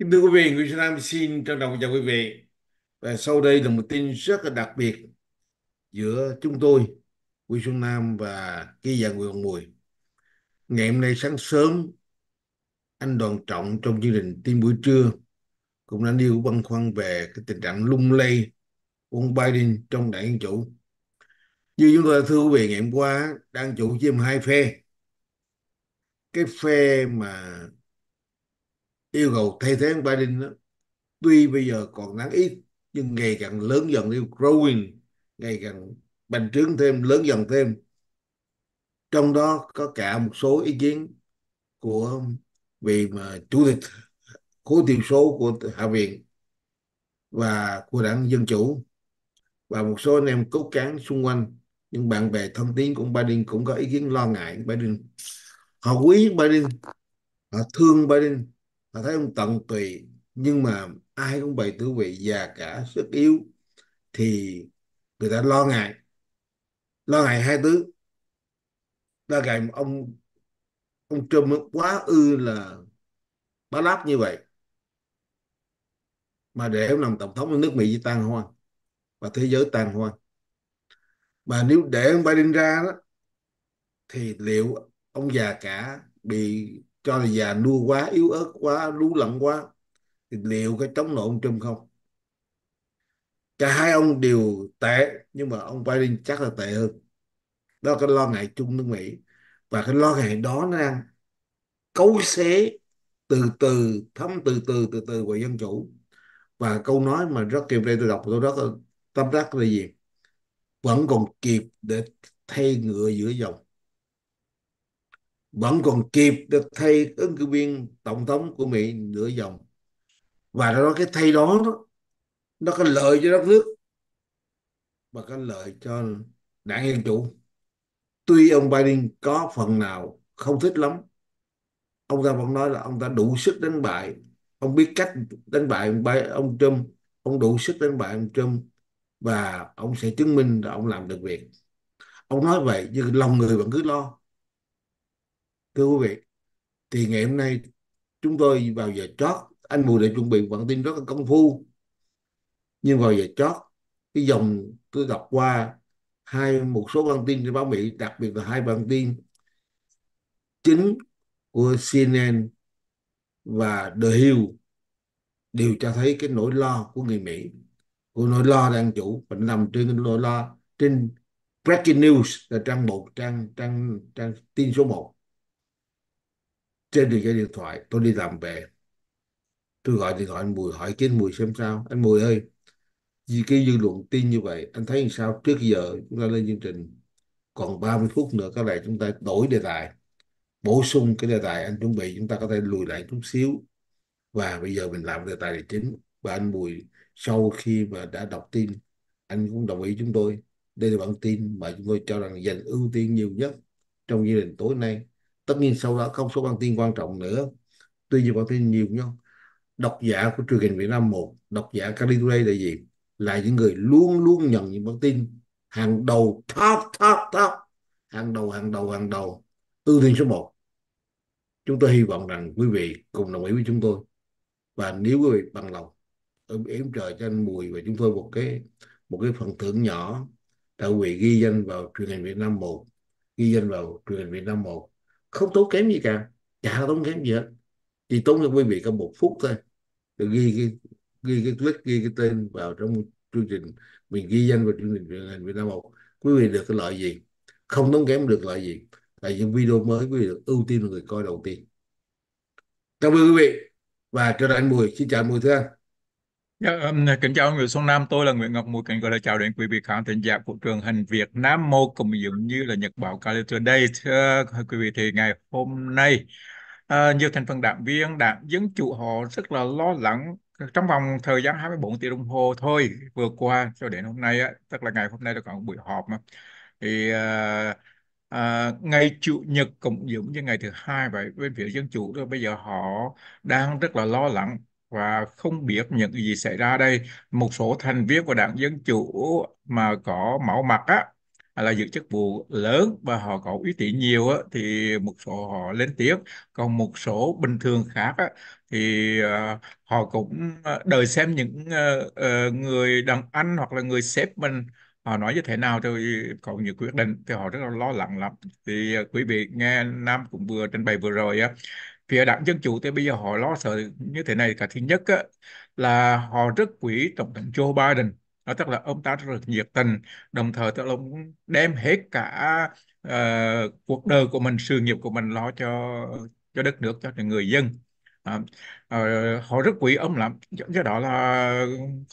Kính thưa quý vị, Nguyễn Xuân Nam xin trân trọng chào quý vị. Và sau đây là một tin rất là đặc biệt giữa chúng tôi, Nguyễn Xuân Nam và ký giả Nguyễn Hồng Mùi. Ngày hôm nay sáng sớm, anh Đoàn Trọng trong chương trình tin buổi trưa cũng đã nêu băn khoăn về cái tình trạng lung lay của ông Biden trong đảng Dân Chủ. Như chúng tôi thưa quý vị ngày hôm qua, đảng Chủ chia hai phe. Cái phe mà yêu cầu thay thế ông Biden đó, tuy bây giờ còn nắng ít nhưng ngày càng lớn dần theo growing ngày càng bành trướng thêm lớn dần thêm trong đó có cả một số ý kiến của vị mà chủ tịch khối thiểu số của hạ viện và của đảng dân chủ và một số anh em cốt cán xung quanh nhưng bạn bè thân tín của Biden cũng có ý kiến lo ngại Biden họ quý Biden họ thương Biden ta thấy ông tận tụy nhưng mà ai cũng bày tử vị già cả sức yếu thì người ta lo ngại lo ngại hai thứ lo ngại ông ông Trump quá ư là bá lát như vậy mà để ông làm tổng thống nước Mỹ thì tan hoang và thế giới tan hoang mà nếu để ông Biden ra đó thì liệu ông già cả bị cho là già nua quá yếu ớt quá lú lẫn quá thì liệu có chống nổi ông Trump không cả hai ông đều tệ nhưng mà ông Biden chắc là tệ hơn đó là cái lo ngại chung nước Mỹ và cái lo ngại đó nó đang cấu xế từ từ thấm từ từ từ từ của dân chủ và câu nói mà rất kịp đây tôi đọc tôi rất tâm đắc là gì vẫn còn kịp để thay ngựa giữa dòng vẫn còn kịp được thay ứng cử viên tổng thống của Mỹ nửa dòng và đó cái thay đó, nó có lợi cho đất nước và có lợi cho đảng Dân Chủ tuy ông Biden có phần nào không thích lắm ông ta vẫn nói là ông ta đủ sức đánh bại ông biết cách đánh bại ông Trump ông đủ sức đánh bại ông Trump và ông sẽ chứng minh là ông làm được việc ông nói vậy nhưng lòng người vẫn cứ lo thưa quý vị thì ngày hôm nay chúng tôi vào giờ chót anh Bùi đã chuẩn bị bản tin rất là công phu nhưng vào giờ chót cái dòng tôi đọc qua hai một số bản tin trên báo Mỹ đặc biệt là hai bản tin chính của CNN và The Hill đều cho thấy cái nỗi lo của người Mỹ của nỗi lo đang chủ và nằm trên cái nỗi lo trên breaking news là trang một trang trang trang tin số 1 trên đường dây điện thoại tôi đi làm về tôi gọi điện thoại anh Mùi hỏi kiến Mùi xem sao anh Mùi ơi vì cái dư luận tin như vậy anh thấy sao trước giờ chúng ta lên chương trình còn 30 phút nữa cái này chúng ta đổi đề tài bổ sung cái đề tài anh chuẩn bị chúng ta có thể lùi lại chút xíu và bây giờ mình làm đề tài là chính và anh Mùi sau khi mà đã đọc tin anh cũng đồng ý chúng tôi đây là bản tin mà chúng tôi cho rằng dành ưu tiên nhiều nhất trong gia đình tối nay tất nhiên sau đó có một số bản tin quan trọng nữa tuy nhiên bản tin nhiều nhau độc giả của truyền hình Việt Nam một độc giả Cali Today là gì là những người luôn luôn nhận những bản tin hàng đầu top top top hàng đầu hàng đầu hàng đầu ưu tiên số 1 chúng tôi hy vọng rằng quý vị cùng đồng ý với chúng tôi và nếu quý vị bằng lòng yếm trời cho anh Bùi và chúng tôi một cái một cái phần thưởng nhỏ đã quý ghi danh vào truyền hình Việt Nam một ghi danh vào truyền hình Việt Nam một không tốn kém gì cả chả tốn kém gì hết chỉ tốn cho quý vị có một phút thôi rồi ghi cái ghi cái click ghi cái tên vào trong chương trình mình ghi danh vào chương trình truyền hình Việt Nam một quý vị được cái loại gì không tốn kém được loại gì là những video mới quý vị được ưu tiên người coi đầu tiên cảm ơn quý vị và trở anh Mùi xin chào Mùi thưa anh Dạ, um, kính chào người Xuân Nam, tôi là Nguyễn Ngọc Mùi, kính gọi là chào đến quý vị khán thính giả của trường hình Việt Nam Mô cũng giống như là Nhật báo Cali Today. Thưa quý vị thì ngày hôm nay uh, nhiều thành phần đảng viên đảng Dân Chủ họ rất là lo lắng trong vòng thời gian 24 tiếng đồng hồ thôi vừa qua cho đến hôm nay á, tức là ngày hôm nay là còn buổi họp mà thì uh, À, ngày chủ nhật cũng giống như ngày thứ hai vậy bên phía dân chủ đó bây giờ họ đang rất là lo lắng và không biết những gì xảy ra đây. Một số thành viên của đảng Dân Chủ mà có máu mặt á, là giữ chức vụ lớn và họ có uy tín nhiều á, thì một số họ lên tiếng còn một số bình thường khác á, thì uh, họ cũng ờ, đợi xem những uh, uh, người đàn anh hoặc là người sếp mình họ nói như thế nào thì còn nhiều quyết định thì họ rất là lo lắng lắm thì uh, quý vị nghe Nam cũng vừa trình bày vừa rồi á phía đảng Dân Chủ thì bây giờ họ lo sợ như thế này cả thứ nhất á, là họ rất quý Tổng thống Joe Biden đó tức là ông ta rất nhiệt tình đồng thời tức là ông đem hết cả uh, cuộc đời của mình sự nghiệp của mình lo cho cho đất nước cho người dân à, uh, họ rất quý ông lắm do đó là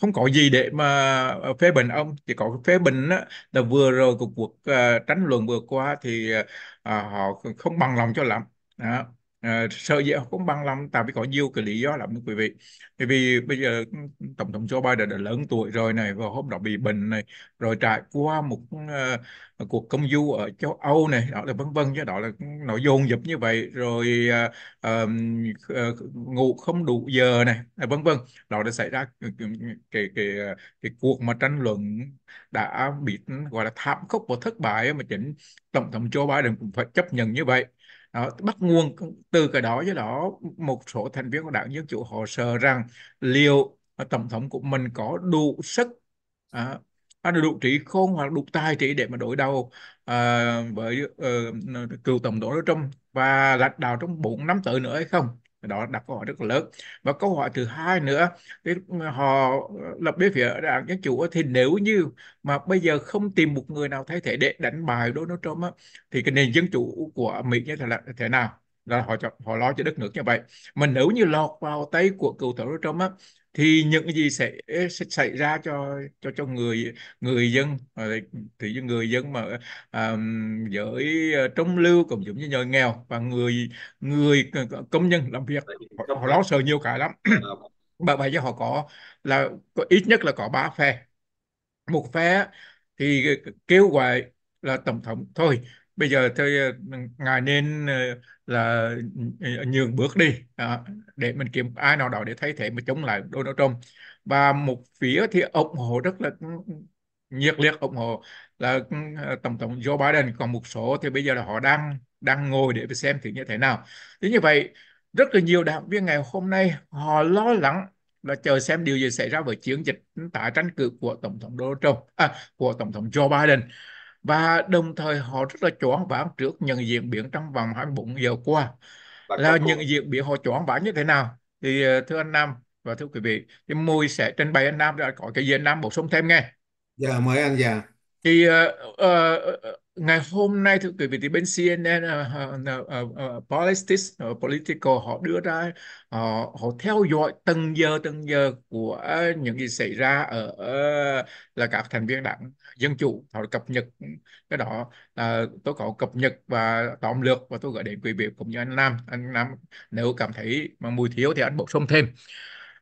không có gì để mà ờ, phê bình ông chỉ có phê bình đó, là vừa rồi của cuộc uh, tranh luận vừa qua thì uh, họ không bằng lòng cho lắm đó uh, sợ gì cũng băng lòng tại vì có nhiều cái lý do lắm quý vị bởi vì bây giờ tổng thống Joe Biden đã lớn tuổi rồi này và hôm đó bị bệnh này rồi trải qua một uh, cuộc công du ở châu Âu này đó là vân vân chứ đó là nó dồn dập như vậy rồi uh, uh, ngủ không đủ giờ này à, vân vân đó đã xảy ra cái cái cái, cái cuộc mà tranh luận đã bị gọi là thảm khốc và thất bại mà chính tổng thống Joe Biden cũng phải chấp nhận như vậy đó, bắt nguồn từ cái đó do đó một số thành viên của đảng Dân Chủ họ sợ rằng liệu ờ, tổng thống của mình có đủ sức à, à đủ trí khôn hoặc đủ tài trí để mà đổi đầu à, với à, cựu tổng thống Donald Trump và lãnh đạo trong 4 năm tới nữa hay không đó đặt câu hỏi rất là lớn và câu hỏi thứ hai nữa thì ờ, họ lập bên phía đảng dân chủ thì nếu như mà bây giờ không tìm một người nào thay thế để đánh bại Donald Trump á, thì cái nền dân chủ của Mỹ như thế là thế nào là họ họ lo cho đất nước như vậy mà nếu như lọt vào tay của cựu tổng thống Trump á, thì những gì sẽ, sẽ xảy ra cho cho cho người người dân ờ, thì những người dân mà um, giới ờ, trung lưu cũng giống như người nghèo và người người công nhân làm việc họ, họ lo sợ nhiều cái lắm ờ. bởi vậy cho họ có là có ít nhất là có ba phe một phe thì kêu gọi là tổng thống thôi bây giờ tôi ờ, ngài nên ờ, là ờ, nhường bước đi để mình kiếm ai nào đó để thay thế mà chống lại Donald Trump và một phía thì ủng hộ rất là ừ, ừ, nhiệt liệt ủng hộ là ừ, tổng thống Joe Biden còn một số thì bây giờ là họ đang đang ngồi để xem thử như thế nào thế như vậy rất là nhiều đảng viên ngày hôm nay họ lo lắng là chờ xem điều gì xảy ra với chiến dịch tả tranh cử của tổng thống Donald Trump à, của tổng thống Joe Biden và đồng thời họ rất là choáng váng trước những diễn biến trong vòng 24 giờ qua và là những cuộc... diễn biến họ choáng váng như thế nào thì ờ, thưa anh Nam và thưa quý vị thì môi sẽ trình bày anh Nam đã có cái gì anh Nam bổ sung thêm nghe dạ mời anh già dạ. thì uh, uh, ngày hôm nay thưa quý vị thì bên CNN uh, uh, uh, politics uh, political họ đưa ra uh, họ theo dõi từng giờ từng giờ của những gì xảy ra ở uh, là các thành viên đảng dân chủ họ cập nhật cái đó là tôi có cập nhật và tóm lược và tôi gửi đến quý vị cũng như anh Nam anh Nam nếu cảm thấy mà mùi thiếu thì anh bổ sung thêm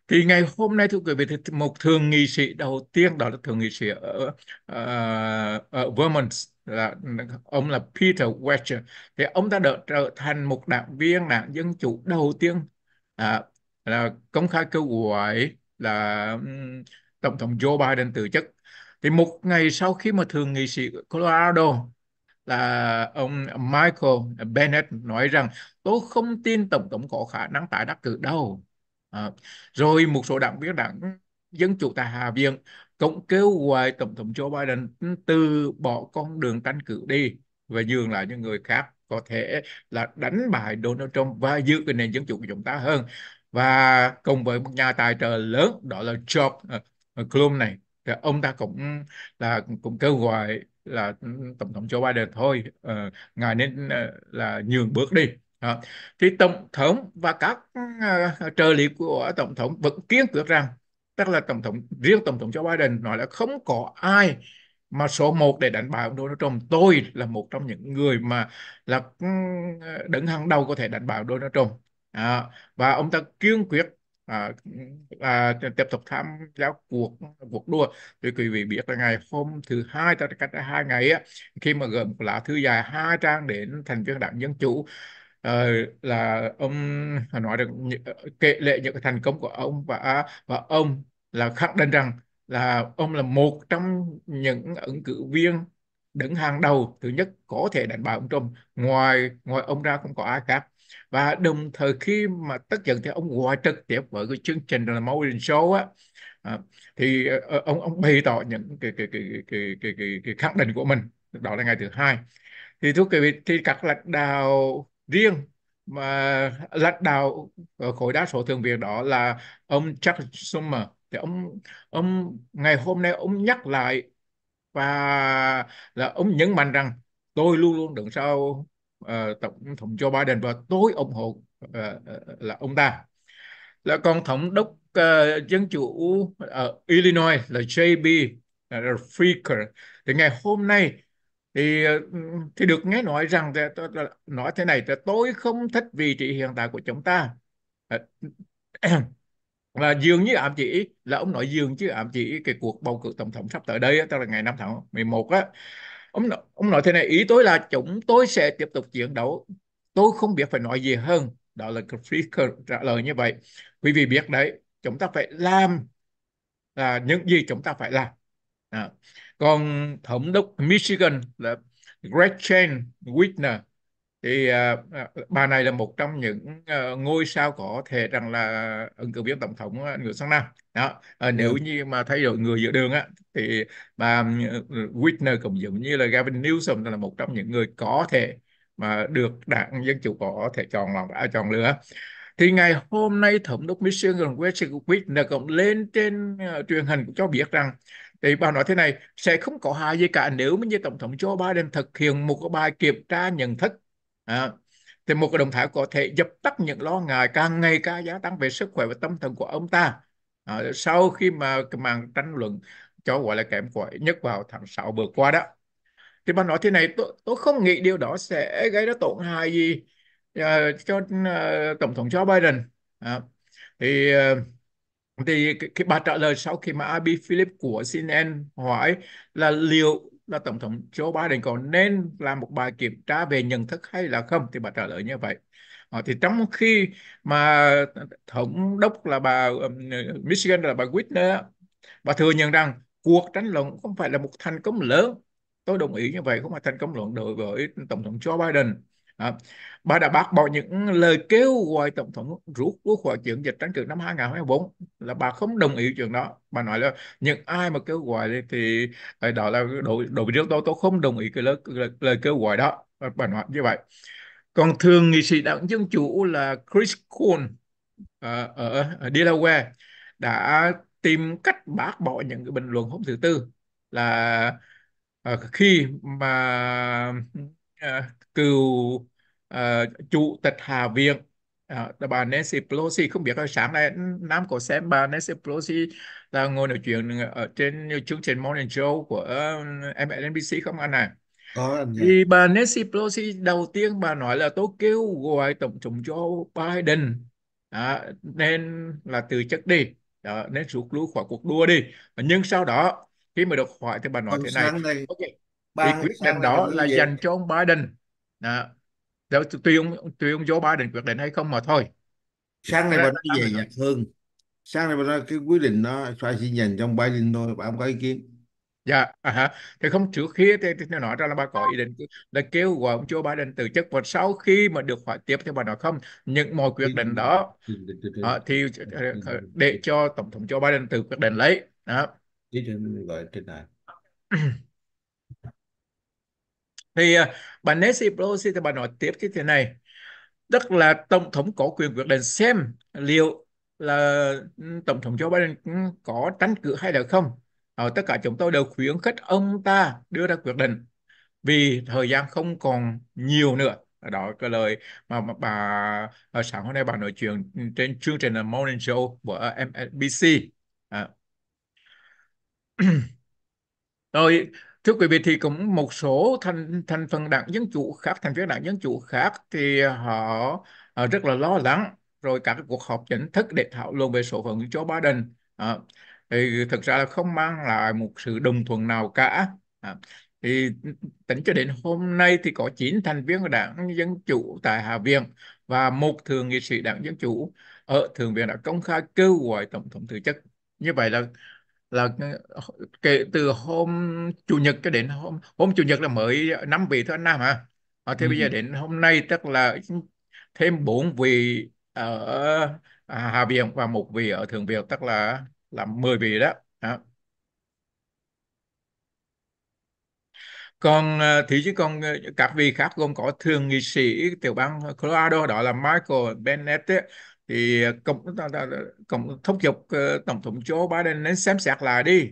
thì ngày hôm nay thưa quý vị một thường nghị sĩ đầu tiên đó là thường nghị sĩ ở, uh, ở Vermont là ông là Peter Wetcher thì ông ta được trở thành một đảng viên đảng dân chủ đầu tiên à, là công khai kêu gọi là um, tổng thống Joe Biden từ chức thì một ngày sau khi mà thường nghị sĩ Colorado là ông Michael Bennett nói rằng tôi không tin tổng thống có khả năng tái đắc cử đâu À, rồi một số đảng viên đảng Dân Chủ tại Hạ viện cũng kêu gọi Tổng thống Joe Biden từ bỏ con đường tranh cử đi và nhường lại cho người khác có thể là đánh bại Donald Trump và giữ cái nền dân chủ của chúng ta hơn và cùng với một nhà tài trợ lớn đó là Job ờ, Clum này thì ông ta cũng là cũng kêu gọi là tổng thống Joe Biden thôi uh, ngài nên uh, là nhường bước đi à, thì tổng thống và các uh, trợ lý của tổng thống vẫn kiên quyết rằng tức là tổng thống riêng tổng thống Joe Biden nói là không có ai mà số 1 để đánh bại ông Donald Trump tôi là một trong những người mà là ừ, đứng hàng đầu có thể đánh bại Donald Trump à, và ông ta kiên quyết à, à, tiếp tục tham gia cuộc cuộc đua thì quý vị biết là ngày hôm thứ hai ta cách hai ngày á, khi mà gồm lá thư dài hai trang đến thành viên đảng dân chủ ờ, là ông nói được những- ờ, kể lệ những cái thành công của ông và à, và ông là khẳng định rằng là ông là một trong những ứng cử viên đứng hàng đầu thứ nhất có thể đánh bại ông Trump ngoài ngoài ông ra không có ai khác và đồng thời khi mà tất giận thì ông gọi trực tiếp với cái chương trình là Morning Show á à, thì ờ, ờ, ông ông bày tỏ những cái cái cái cái cái cái, cái khẳng định của mình đó là ngày thứ hai thì thưa quý vị thì các lãnh đạo riêng mà lãnh đạo khối đa số thường viện đó là ông Chuck Schumer thì ông ông ngày hôm nay ông nhắc lại và là ông nhấn mạnh rằng tôi luôn luôn đứng sau uh, tổng thống Joe Biden và tôi ủng hộ uh, là ông ta là còn thống đốc uh, dân chủ ở Illinois là JB là Freaker thì ngày hôm nay thì ừ, thì được nghe nói rằng tôi nói thế này là tôi không thích vị trí hiện tại của chúng ta và ờ, dường như ám chỉ là ông nói dường chứ ám chỉ cái cuộc bầu cử tổng thống sắp tới đây tức là ngày 5 tháng 11 á ông ông nói thế này ý tôi là chúng tôi sẽ tiếp tục chiến đấu tôi không biết phải nói gì hơn đó là free trả lời như vậy quý vị biết đấy chúng ta phải làm là những gì chúng ta phải làm à còn thống đốc Michigan là Gretchen Whitner thì uh, bà này là một trong những uh, ngôi sao có thể rằng là ứng cử viên tổng thống ờ, người sang năm đó uh, nếu như mà thay đổi người giữa đường á thì bà Whitner cũng giống như là Gavin Newsom là một trong những người có thể mà được đảng dân chủ có thể chọn lòng đã à, chọn lựa thì ngày hôm nay thống đốc Michigan Gretchen Whitner cũng lên trên uh, truyền hình cũng cho biết rằng thì bà nói thế này sẽ không có hại gì cả nếu như tổng thống Joe Biden thực hiện một bài kiểm tra nhận thức à, thì một cái động thái có thể dập tắt những lo ngại càng ngày càng gia tăng về sức khỏe và tâm thần của ông ta à, sau khi mà màn tranh luận cho gọi là kém cỏi nhất vào tháng 6 vừa qua đó thì bà nói thế này tôi, tôi không nghĩ điều đó sẽ gây ra tổn hại gì uh, cho uh, tổng thống Joe Biden à, thì uh, thì cái, cái bà trả lời sau khi mà Abi Philip của CNN hỏi là liệu là tổng thống Joe Biden còn nên làm một bài kiểm tra về nhận thức hay là không thì bà trả lời như vậy à, thì trong khi mà thống đốc là bà Michigan là bà Whitner bà thừa nhận rằng cuộc tranh luận không phải là một thành công lớn tôi đồng ý như vậy không phải thành công luận đối với tổng thống Joe Biden À, bà đã bác bỏ những lời kêu gọi Tổng thống rút quốc khỏi chiến dịch tranh cử năm 2024 là bà không đồng ý chuyện đó. Bà nói là những ai mà kêu gọi thì ờ, đó là đội đội với riêng tôi, tôi không đồng ý cái lời, lời, lời kêu gọi đó. Bà nói như vậy. Còn thường nghị sĩ đảng Dân Chủ là Chris Kuhn ờ, ở, ở Delaware đã tìm cách bác bỏ những cái bình luận hôm thứ tư là ờ, khi mà cựu uh, chủ tịch Hạ viện À, bà Nancy Pelosi không biết hồi sáng nay Nam có xem bà Nancy Pelosi là ngồi nói chuyện ở trên chương trình Morning Joe của ờ, MSNBC không anh à? này thì bà Nancy Pelosi đầu tiên bà nói là tôi kêu gọi tổng thống Joe Biden à, nên là từ chức đi à, nên rút lui khỏi cuộc đua đi nhưng sau đó khi mà được hỏi thì bà nói Còn vâng, thế này đây, okay. Bà quyết định đó là dành cho ông Biden đó. Đó, tuy ông tuy ông Joe Biden quyết định hay không mà thôi sáng nay bà nói về Nhật Hương sáng nay bà nói cái quyết định đó phải xin dành trong Biden thôi bà không có ý kiến dạ à, hả. thì không trước khi thì, thì nói ra là bà có ý định là kêu gọi ông Joe Biden từ chức và sau khi mà được hỏi tiếp thì bà nói không những mọi quyết định đó à, thì ờ, ờ, để cho tổng thống Joe Biden từ quyết định lấy đó. Ý gọi trên này. thì à, bà Nancy Pelosi thì bà nói tiếp cái thế này tức là tổng thống có quyền quyết định xem liệu là ừ, tổng thống Joe Biden ừ, có tranh cử hay là không ở ờ, tất cả chúng tôi đều khuyến khích ông ta đưa ra quyết định vì thời gian không còn nhiều nữa đó cái lời mà, mà bà ờ, sáng hôm nay bà nói chuyện trên chương trình Morning Show của MSNBC à. rồi Thưa quý vị thì cũng một số thành thành phần đảng Dân Chủ khác, thành viên đảng Dân Chủ khác thì họ à, rất là lo lắng rồi cả các cuộc họp chính thức để thảo luận về số phận của Joe Biden à, thì thực ra là không mang lại một sự đồng thuận nào cả. À, thì tính cho đến hôm nay thì có 9 thành viên của đảng Dân Chủ tại Hạ Viện và một thường nghị sĩ đảng Dân Chủ ở Thượng viện đã công khai kêu gọi Tổng thống từ chức. Như vậy là là ờ, kể từ hôm chủ nhật cho đến hôm hôm chủ nhật là mới năm vị thôi anh Nam hả? À, thế ừ. bây giờ đến hôm nay tức là thêm bốn vị ở à, Hà Viện và một vị ở Thượng Viện tức là là 10 vị đó. À. Còn ờ, thì chứ còn các vị khác gồm có thường nghị sĩ tiểu bang Colorado đó là Michael Bennett ấy, thì ờ, cộng ờ, cộng thống chục ờ, tổng thống Joe Biden nên xem xét lại đi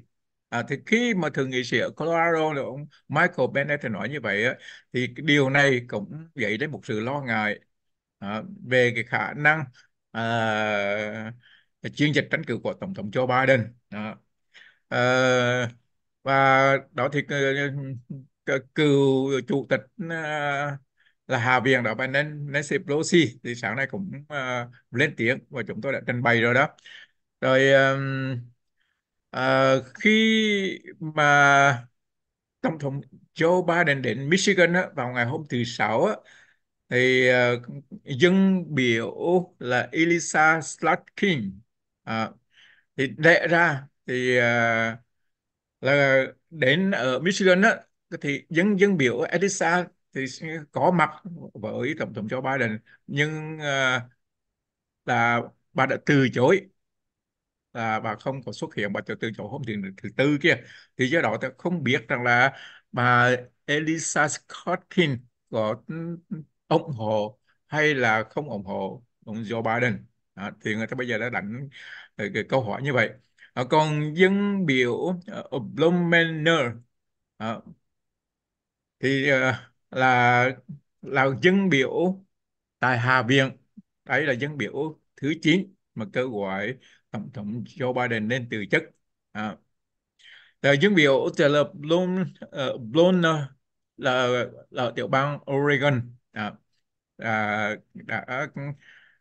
À, thì khi mà thượng nghị sĩ ở Colorado là ông Michael Bennett thì nói như vậy á, thì điều này cũng dậy đến một sự lo ngại à, về cái khả năng à, chiến dịch tranh cử của tổng thống Joe Biden à, và đó thì cựu chủ tịch là Hạ viện đó bà Nancy Pelosi thì sáng nay cũng uh, lên tiếng và chúng tôi đã trình bày rồi đó rồi um, uh, khi mà tổng thống Joe Biden đến Michigan á, vào ngày hôm thứ sáu á, thì uh, dân biểu là Elisa Slotkin uh, thì đệ ra thì uh, là đến ở Michigan á, thì dân dân biểu Elisa thì có mặt với tổng thống Joe Biden nhưng uh, là bà đã từ chối là bà không có xuất hiện bà từ từ chỗ hôm thứ, thứ tư kia thì do đó ta không biết rằng là bà Elisa Scottin có ủng hộ hay là không ủng hộ ông Joe Biden à, thì người ta bây giờ đã đánh cái, cái câu hỏi như vậy à, còn dân biểu ở ờ, Blumenau à, thì uh, là là dân biểu tại Hạ viện đấy là dân biểu thứ 9 mà kêu gọi tổng thống Joe Biden lên từ chức à. là dân biểu từ là Bloom uh, Bloom là, ờ, là là tiểu bang Oregon à, à, đã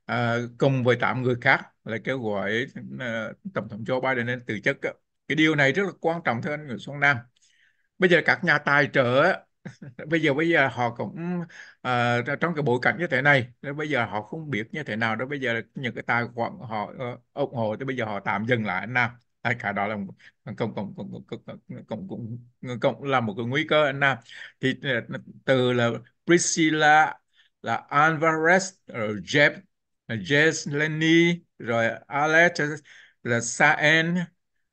à, cùng với 8 người khác là kêu gọi uh, tổng thống Joe Biden lên từ chức cái điều này rất là quan trọng thưa anh người Xuân Nam bây giờ các nhà tài trợ bây giờ bây giờ họ cũng ờ, trong cái bối cảnh như thế này nên bây giờ họ không biết như thế nào đó bây giờ những cái tài khoản họ ờ, ủng hộ thì bây giờ họ tạm dừng lại anh Nam Tại cả đó là một- cộng cũng cũng cũng cũng cũng, cũng, là một cái nguy cơ anh Nam thì ờ, từ là Priscilla là Alvarez rồi Jeff Jess Lenny rồi Alex là Saen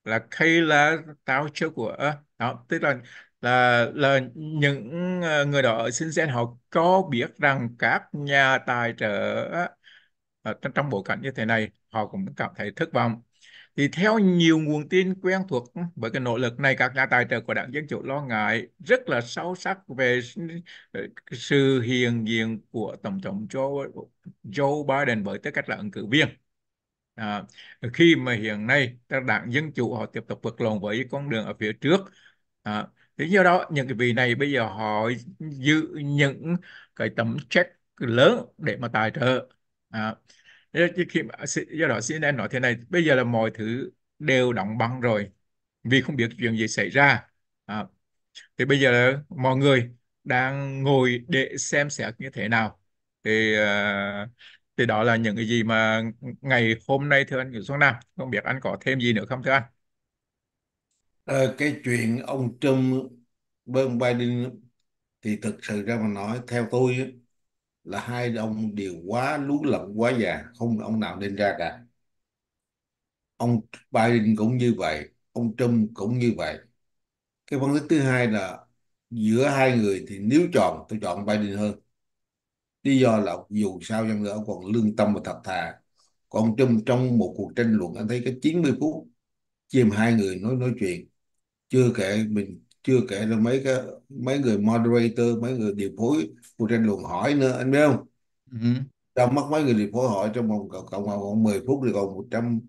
là Kayla tao chưa của ờ, đó tức là là là những ờ, người đó sinh viên họ có biết rằng các nhà tài trợ ờ, ờ, trong, trong bối cảnh như thế này họ cũng cảm thấy thất vọng thì theo nhiều nguồn tin quen thuộc với ừ, cái nỗ lực này các nhà tài trợ của đảng dân chủ lo ngại rất là sâu sắc về sự hiền diện của tổng thống Joe, Joe Biden với tư cách là ứng cử viên à, khi mà hiện nay các đảng dân chủ họ tiếp tục vượt lộn với con đường ở phía trước à, lý do đó những cái vị này bây giờ họ giữ những cái tấm check lớn để mà tài trợ à, khi do đó CNN nói thế này bây giờ là mọi thứ đều đóng băng rồi vì không biết chuyện gì xảy ra à, thì bây giờ là mọi người đang ngồi để xem xét như thế nào thì à, thì đó là những cái gì mà ngày hôm nay thưa anh Nguyễn Xuân Nam không biết anh có thêm gì nữa không thưa anh Ờ, cái chuyện ông Trump với ông Biden thì thực sự ra mà nói theo tôi là hai ông đều quá lú lẫn quá già không ông nào nên ra cả ông Biden cũng như vậy ông Trump cũng như vậy cái phân tích thứ hai là giữa hai người thì nếu chọn tôi chọn Biden hơn lý do là dù sao chăng nữa ông còn lương tâm và thật thà còn Trump trong một cuộc tranh luận anh thấy cái 90 phút chìm hai người nói nói chuyện chưa kể mình chưa kể là mấy cái mấy người moderator mấy người điều phối của tranh luận hỏi nữa anh biết không ừ. trong mắt mấy người điều phối hỏi trong vòng cộng vào còn 10 phút thì còn 100 uh,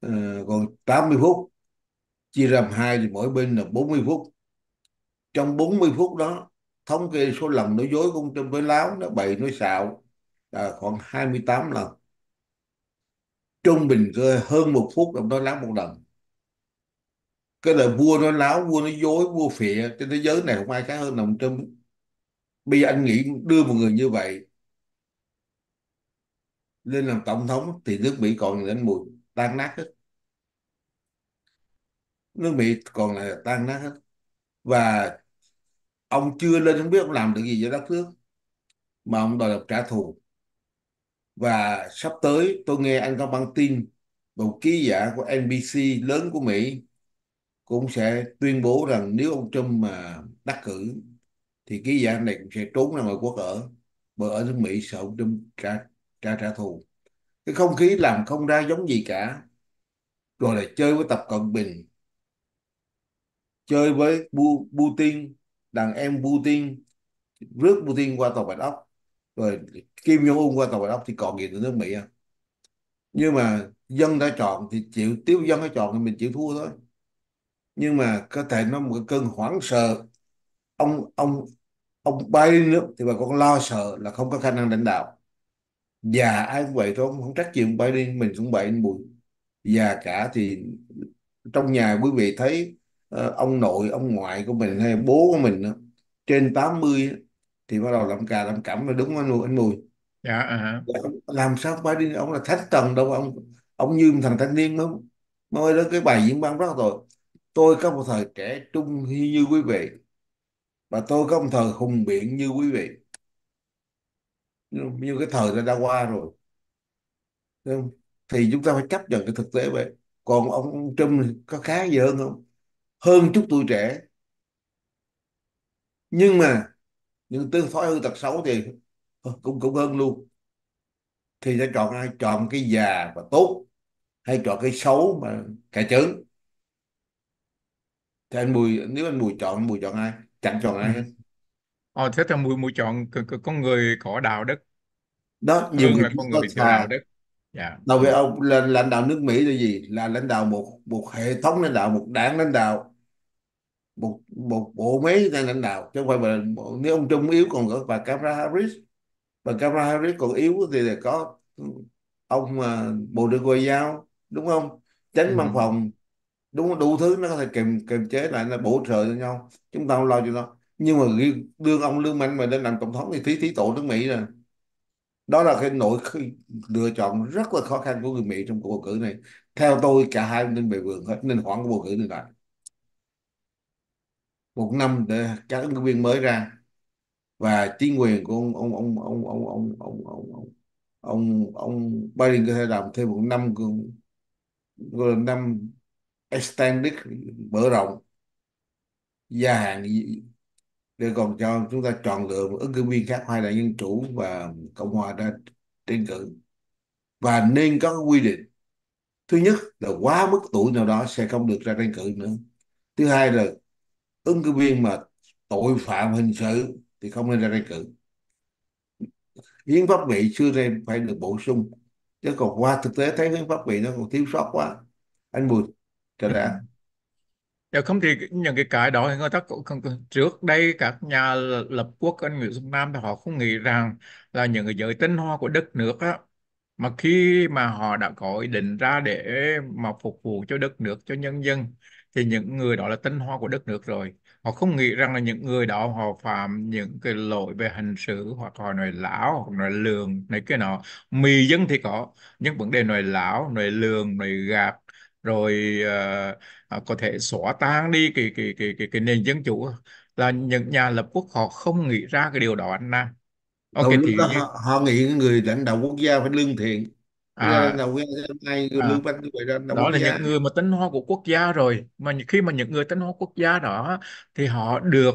ờ, còn 80 phút chia làm hai thì mỗi bên là 40 phút trong 40 phút đó thống kê số lần nói dối con trong với láo nó bày nói xạo là khoảng 28 lần trung bình cơ hơn một phút đồng nói láo một lần cái lời vua nó láo vua nó dối vua phịa trên thế giới này không ai khác hơn đồng trump bây giờ anh nghĩ đưa một người như vậy lên làm tổng thống thì nước mỹ còn đến mùi tan nát hết nước mỹ còn là tan nát hết và ông chưa lên không biết ông làm được gì cho đất nước mà ông đòi được trả thù và sắp tới tôi nghe anh có băng tin một ký giả của NBC lớn của Mỹ cũng sẽ tuyên bố rằng nếu ông Trump mà đắc cử thì cái dạng này cũng sẽ trốn ra ngoài quốc ở bởi ở nước Mỹ sợ ông Trump trả trả trả thù cái không khí làm không ra giống gì cả rồi lại chơi với Tập Cận Bình chơi với Putin đàn em Putin rước Putin qua tàu Bạch Ốc rồi Kim Jong Un qua tàu Bạch Ốc thì còn gì từ nước Mỹ không à. nhưng mà dân đã chọn thì chịu tiếp dân đã chọn thì mình chịu thua thôi nhưng mà có thể nó một cơn hoảng sợ ông ông ông bay lên nước thì bà con lo sợ là không có khả năng lãnh đạo già ai cũng vậy thôi không, không trách gì ông bay đi mình cũng vậy anh già cả thì trong nhà quý vị thấy uh, ông nội ông ngoại của mình hay bố của mình uh, trên 80 uh, thì bắt đầu làm cà làm cẩm là đúng anh mùi anh mùi dạ à. Dạ, làm sao ông bay đi ông là thách tầng đâu ông ông như thằng thanh niên mới mới đó cái bài diễn văn rất là tội tôi có một thời trẻ trung như quý vị và tôi có một thời hùng biện như quý vị như cái thời đã, đã qua rồi thì chúng ta phải chấp nhận cái thực tế vậy còn ông Trump có khá gì hơn không hơn chút tuổi trẻ nhưng mà những tướng thoái hư tật xấu thì cũng cũng hơn luôn thì sẽ chọn ai chọn cái già và tốt hay chọn cái xấu mà cà chứng thế anh Bùi nếu anh Bùi chọn anh Bùi chọn ai? Chẳng chọn ai hết. Ừ. Ờ, thế thì mùi mùi chọn con người có đạo đức Đó nhiều Hương người là con người theo thà đạo đức dạ Nói về ông là lãnh đạo nước Mỹ là gì? Là lãnh đạo một một hệ thống lãnh đạo, một đảng lãnh đạo, một một bộ máy đang lãnh đạo. Chứ không phải là nếu ông Trung yếu còn có bà Kamala Harris, bà Kamala Harris còn yếu thì là có ông à, Bộ trưởng Ngoại giao đúng không? Tránh văn ừ. phòng đúng đủ thứ nó có thể kiềm kiềm chế lại nó bổ trợ cho nhau chúng ta không lo cho nó nhưng mà đưa ông lương mạnh mà lên làm tổng thống thì phí thí tổ nước mỹ rồi đó là cái nỗi lựa chọn rất là khó khăn của người mỹ trong cuộc bầu cử này theo tôi cả hai nên về vườn hết nên hoãn cuộc bầu cử này lại một năm để các ứng viên mới ra và chính quyền của ông ông ông ông ông ông ông ông ông ông, ông Biden có thể làm thêm một năm năm extended mở rộng gia hạn để còn cho chúng ta chọn lựa ứng cử viên khác hai là dân chủ và cộng hòa ra tranh cử và nên có quy định thứ nhất là quá mức tuổi nào đó sẽ không được ra tranh cử nữa thứ hai là ứng cử viên mà tội phạm hình sự thì không nên ra tranh cử hiến pháp Mỹ xưa đây phải được bổ sung chứ còn qua thực tế thấy hiến pháp Mỹ nó còn thiếu sót quá anh Bùi cho ừ. ra Dạ không thì những cái cái đó thì người ta cũng trước đây các nhà lập quốc ở người Việt Nam thì họ không nghĩ rằng là những cái giới tinh hoa của đất nước á mà khi mà họ đã có ý định ra để mà phục vụ cho đất nước cho nhân dân thì những người đó là tinh hoa của đất nước rồi họ không nghĩ rằng là những người đó họ phạm những cái lỗi về hành xử hoặc họ nói lão, hoặc nói lường này cái nọ mì dân thì có nhưng vấn đề nói lão, nói lường nói gạt rồi uh, có thể xóa tan đi cái cái cái cái, cái nền dân chủ là những nhà lập quốc họ không nghĩ ra cái điều đó anh Nam. Ok Đầu thì lúc họ, họ nghĩ người lãnh đạo quốc gia phải lương thiện à, lãnh lương bách người lãnh đạo à. đó là những người mà tinh hoa của quốc gia rồi mà khi mà những người tinh hoa quốc gia đó thì họ được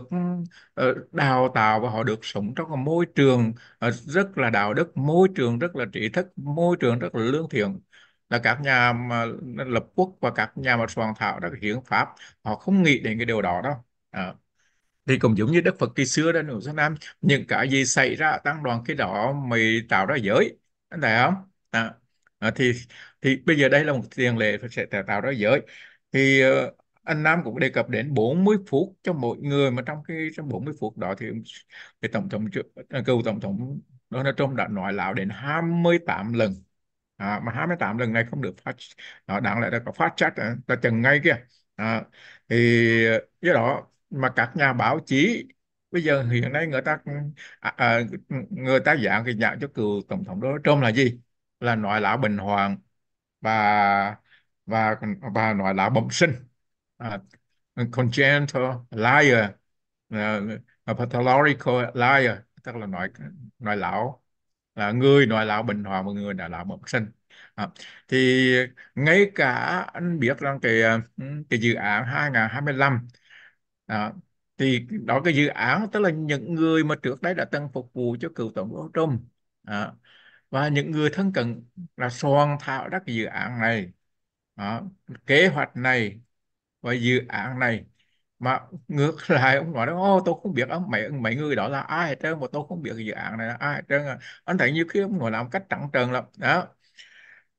ờ, đào tạo và họ được sống trong một môi trường rất là đạo đức môi trường rất là trí thức môi trường rất là lương thiện là các nhà mà lập quốc và các nhà mà soạn thảo các hiến pháp họ không nghĩ đến cái điều đó đâu à. thì cũng giống như Đức Phật kỳ xưa đó Nữ Sơn Nam những cái gì xảy ra tăng đoàn cái đó mới tạo ra giới anh thấy không à. À, thì thì bây giờ đây là một tiền lệ sẽ tạo ra giới thì ờ, anh Nam cũng đề cập đến 40 phút cho mỗi người mà trong cái trong 40 phút đó thì, thì tổng thống à, cựu tổng thống Donald Trump đã nói lão đến 28 lần à, mà 28 lần này không được phát đó, đáng lẽ là có phát trách à, ta chừng ngay kia à, thì do đó mà các nhà báo chí bây giờ hiện nay người ta à, à người ta dạng cái dạng cho cựu tổng thống đó trông là gì là nội lão bình hoàng và và và nội lão bẩm sinh à, congenital liar uh, pathological liar tức là nội nội lão là người nói là bình hòa và người đã là bất sinh à, thì ngay cả anh biết rằng cái ờ, cái dự án 2025 à, thì đó cái dự án tức là những người mà trước đây đã từng phục vụ cho cựu tổng thống Trump à, và những người thân cận là soạn thảo các dự án này à, kế hoạch này và dự án này mà ngược lại ông nói ô tôi không biết ông mấy mấy người đó là ai hết trơn mà tôi không biết dự án này là ai hết trơn à. anh thấy nhiều khi ông nói làm cách trắng trợn lắm đó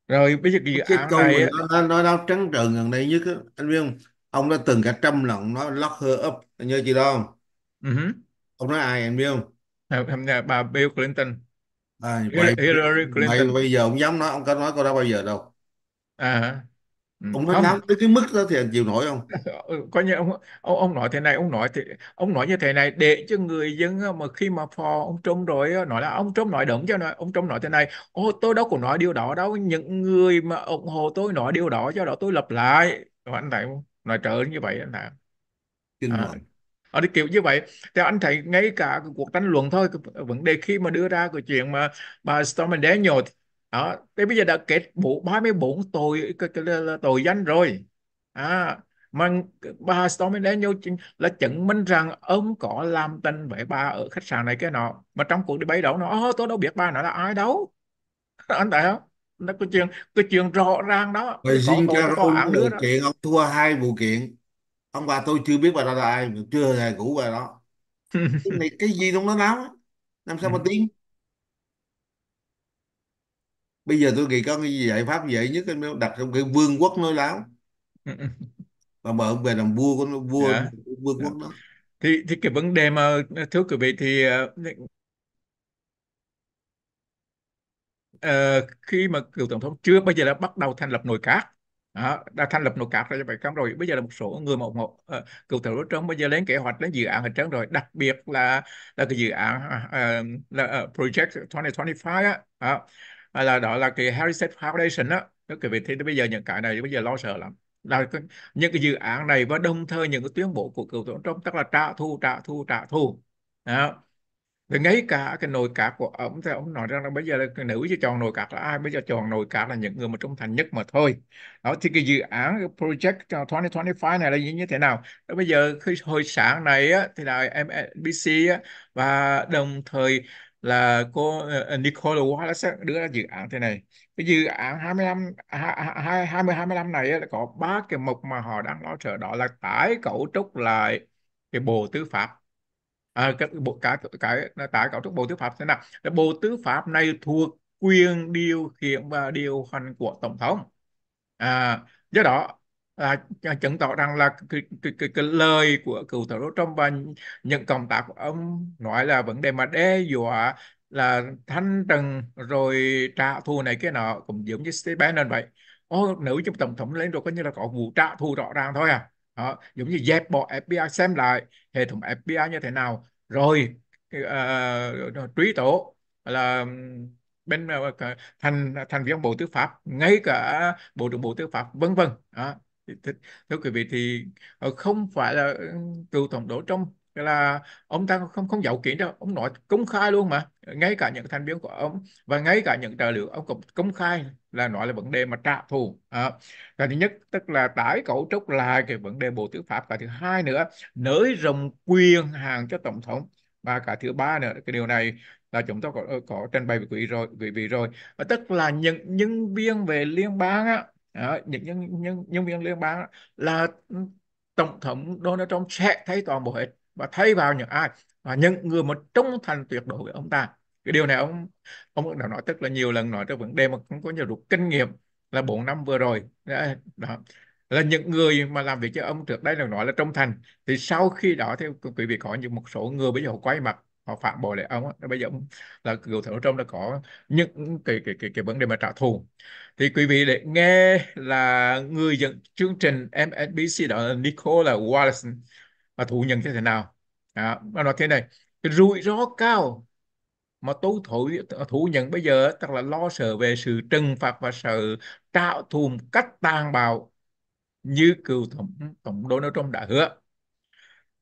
rồi bây giờ cái dự cái án câu này nó, nó, nó, nó trắng trợn gần đây nhất anh biết không ông đã từng cả trăm lần nói lock her up anh nhớ chị đó không ừ hứ. ông nói ai anh biết không Ờ, hôm bà Bill Clinton à, vậy Hillary Clinton bây giờ ông dám nói ông có nói câu đó bao giờ đâu à, Ừ, ông nói không lắm tới cái mức đó thì anh chịu nổi không Ừ, coi như ông ông ông nói thế này ông nói thì ông nói như thế này để cho người dân ờ, mà khi mà phò ông Trump rồi ờ, nói là ông Trump nói đúng cho nói ông Trump nói thế này ô tôi đâu có nói điều đó đâu những người mà ủng hộ tôi nói điều đó cho đó tôi lặp lại anh thấy không? nói trở như vậy anh thấy kinh à. rồi ở đi kiểu như vậy thì anh thấy ngay cả cuộc tranh luận thôi vấn đề khi mà đưa ra cái chuyện mà bà Stormy Daniels đó thế bây giờ đã kết bộ 34 tội tội danh rồi à, mà bà Stormy Daniels là chứng minh rằng ông có làm tình với bà ở khách sạn này cái nọ mà trong cuộc đi bày đổ nó ờ, tôi đâu biết bà nó là ai đâu anh tại không nó có chuyện cái chuyện rõ ràng đó rồi riêng cho ông vụ kiện ông thua hai vụ kiện ông bà tôi chưa biết bà đó là ai chưa hề cũ bà đó cái này cái gì trong nó lắm làm sao mà ừ. tin bây giờ tôi nghĩ có cái giải pháp dễ nhất là đặt trong cái vương quốc nói láo và mở về làm vua của nó vua yeah. Dạ. vương quốc đó thì thì cái vấn đề mà thưa quý vị thì uh, khi mà cựu tổng thống chưa bây giờ đã bắt đầu thành lập nội các đó, đã thành lập nội các rồi vậy không rồi bây giờ là một số người một một uh, cựu tổng thống bây giờ lên kế hoạch lên dự án ở trắng rồi đặc biệt là là cái dự án uh, là uh, project 2025 á uh, hay là đó là cái Heritage Foundation á, các quý vị thấy bây giờ những cái này bây giờ lo sợ lắm là những cái dự án này và đồng thời những cái tuyên bố của cựu tổng thống tức là trả thù trả thù trả thù đó ngay cả cái nồi cạc của ông thì ông nói rằng là bây giờ là nữ chứ chọn nồi cạc là ai bây giờ chọn nồi cạc là những người mà trung thành nhất mà thôi đó thì cái dự án cái project 2025 này là như thế nào đó bây giờ khi hồi sáng này á, thì là MSBC á, và đồng thời là cô ờ, ờ, Nicole Watt đã đưa ra dự án thế này cái dự án 25 20 25 này có ba cái mục mà họ đang lo sợ đó là tái cấu trúc lại cái bộ tư pháp à, cái bộ cái cái tái cấu trúc bộ tư pháp thế nào là bộ tư pháp này thuộc quyền điều khiển và điều hành của tổng thống à, do đó À, à, chứng tỏ rằng là cái, cái, cái, cái lời của cựu tổng đốc Trump và những cộng tác của ông nói là vấn đề mà đe dọa là thanh trừng rồi trả thù này cái nọ cũng giống như Steve Bannon vậy Ô, nữ trong tổng thống lên rồi có như là có vụ trả thù rõ ràng thôi à đó, giống như dẹp bỏ FBI xem lại hệ thống FBI như thế nào rồi uh, truy tố là bên ờ, thành thành viên bộ tư pháp ngay cả bộ trưởng bộ tư pháp vân vân thưa quý vị thì ờ, không phải là ừ, từ tổng đổ trong là ông ta không không giấu kín đâu ông nói công khai luôn mà ngay cả những thành viên của ông và ngay cả những tài liệu ông cũng công khai là nói là vấn đề mà trả thù à, cái thứ nhất tức là tái cấu trúc lại cái vấn đề bộ tư pháp cái thứ hai nữa nới rộng quyền hàng cho tổng thống và cả thứ ba nữa cái điều này là chúng tôi có ờ, có trình bày với quý rồi quý vị rồi và tức là những nhân viên về liên bang á, đó, những nhân, nhân, nhân viên liên bang là tổng thống Donald Trump sẽ thấy toàn bộ hết và thay vào những ai và những người mà trung thành tuyệt đối với ông ta cái điều này ông ông đã nói tức là nhiều lần nói trong vấn đề mà cũng có nhiều rút kinh nghiệm là 4 năm vừa rồi đó là những người mà làm việc cho ông trước đây là nói là trung thành thì sau khi đó thì quý vị có những một số người bây giờ quay mặt họ phản bội lại ông á bây giờ là cựu thượng trong đã có những cái cái cái cái vấn đề mà trả thù thì quý vị để nghe là người dẫn chương trình MSNBC đó là Nicola Wallace mà thủ nhận thế nào à, nói thế này cái rủi ro cao mà tôi thủ, thủ nhận bây giờ tức là lo sợ về sự trừng phạt và sự trả thù cách tàn bạo như cựu tổng tổng Donald Trump đã hứa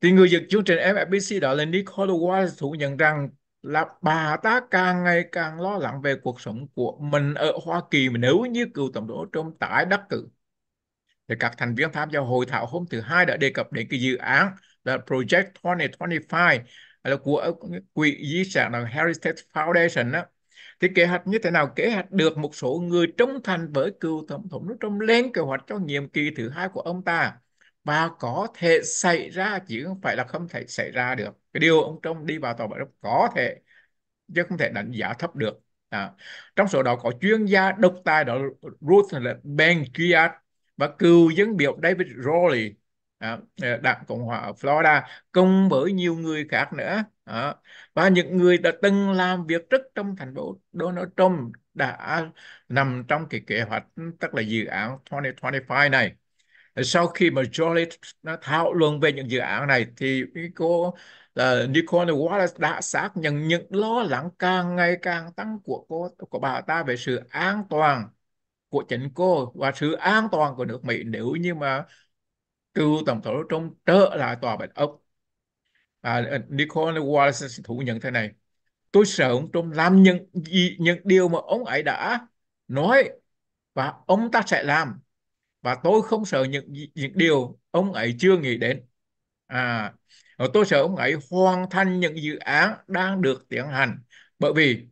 thì người dẫn chương trình MFBC đó là Nicole Walsh thú nhận rằng là bà ta càng ngày càng lo lắng về cuộc sống của mình ở Hoa Kỳ mà nếu như cựu tổng thống Trump tái đắc cử. Thì các thành viên tham gia hội thảo hôm thứ hai đã đề cập đến cái dự án là Project 2025 là của quỹ di sản là Heritage Foundation đó. Thì kế hoạch như thế nào? Kế hoạch được một số người trung thành với cựu tổng thống Trump lên kế hoạch cho nhiệm kỳ thứ hai của ông ta và có thể xảy ra chứ không phải là không thể xảy ra được cái điều ông trump đi vào tòa bãi đốc có thể chứ không thể đánh giá thấp được à. trong số đó có chuyên gia độc tài đó Ruth Ben Kiat và cựu dân biểu David Rowley à, à, đảng cộng hòa ở Florida cùng với nhiều người khác nữa à, và những người đã từng làm việc rất trong thành phố Donald Trump đã nằm trong cái kế hoạch tức là dự án 2025 này sau khi mà Jolie nó thảo luận về những dự án này thì cô là Nicole Wallace đã xác nhận những lo lắng càng ngày càng tăng của cô của bà ta về sự an toàn của chính cô và sự an toàn của nước Mỹ nếu như mà cựu tổng thống Trump trở lại tòa bạch ốc à, Nicole Wallace thú nhận thế này tôi sợ ông Trump làm những những điều mà ông ấy đã nói và ông ta sẽ làm và tôi không sợ những những điều ông ấy chưa nghĩ đến à và tôi sợ ông ấy hoàn thành những dự án đang được tiến hành bởi vì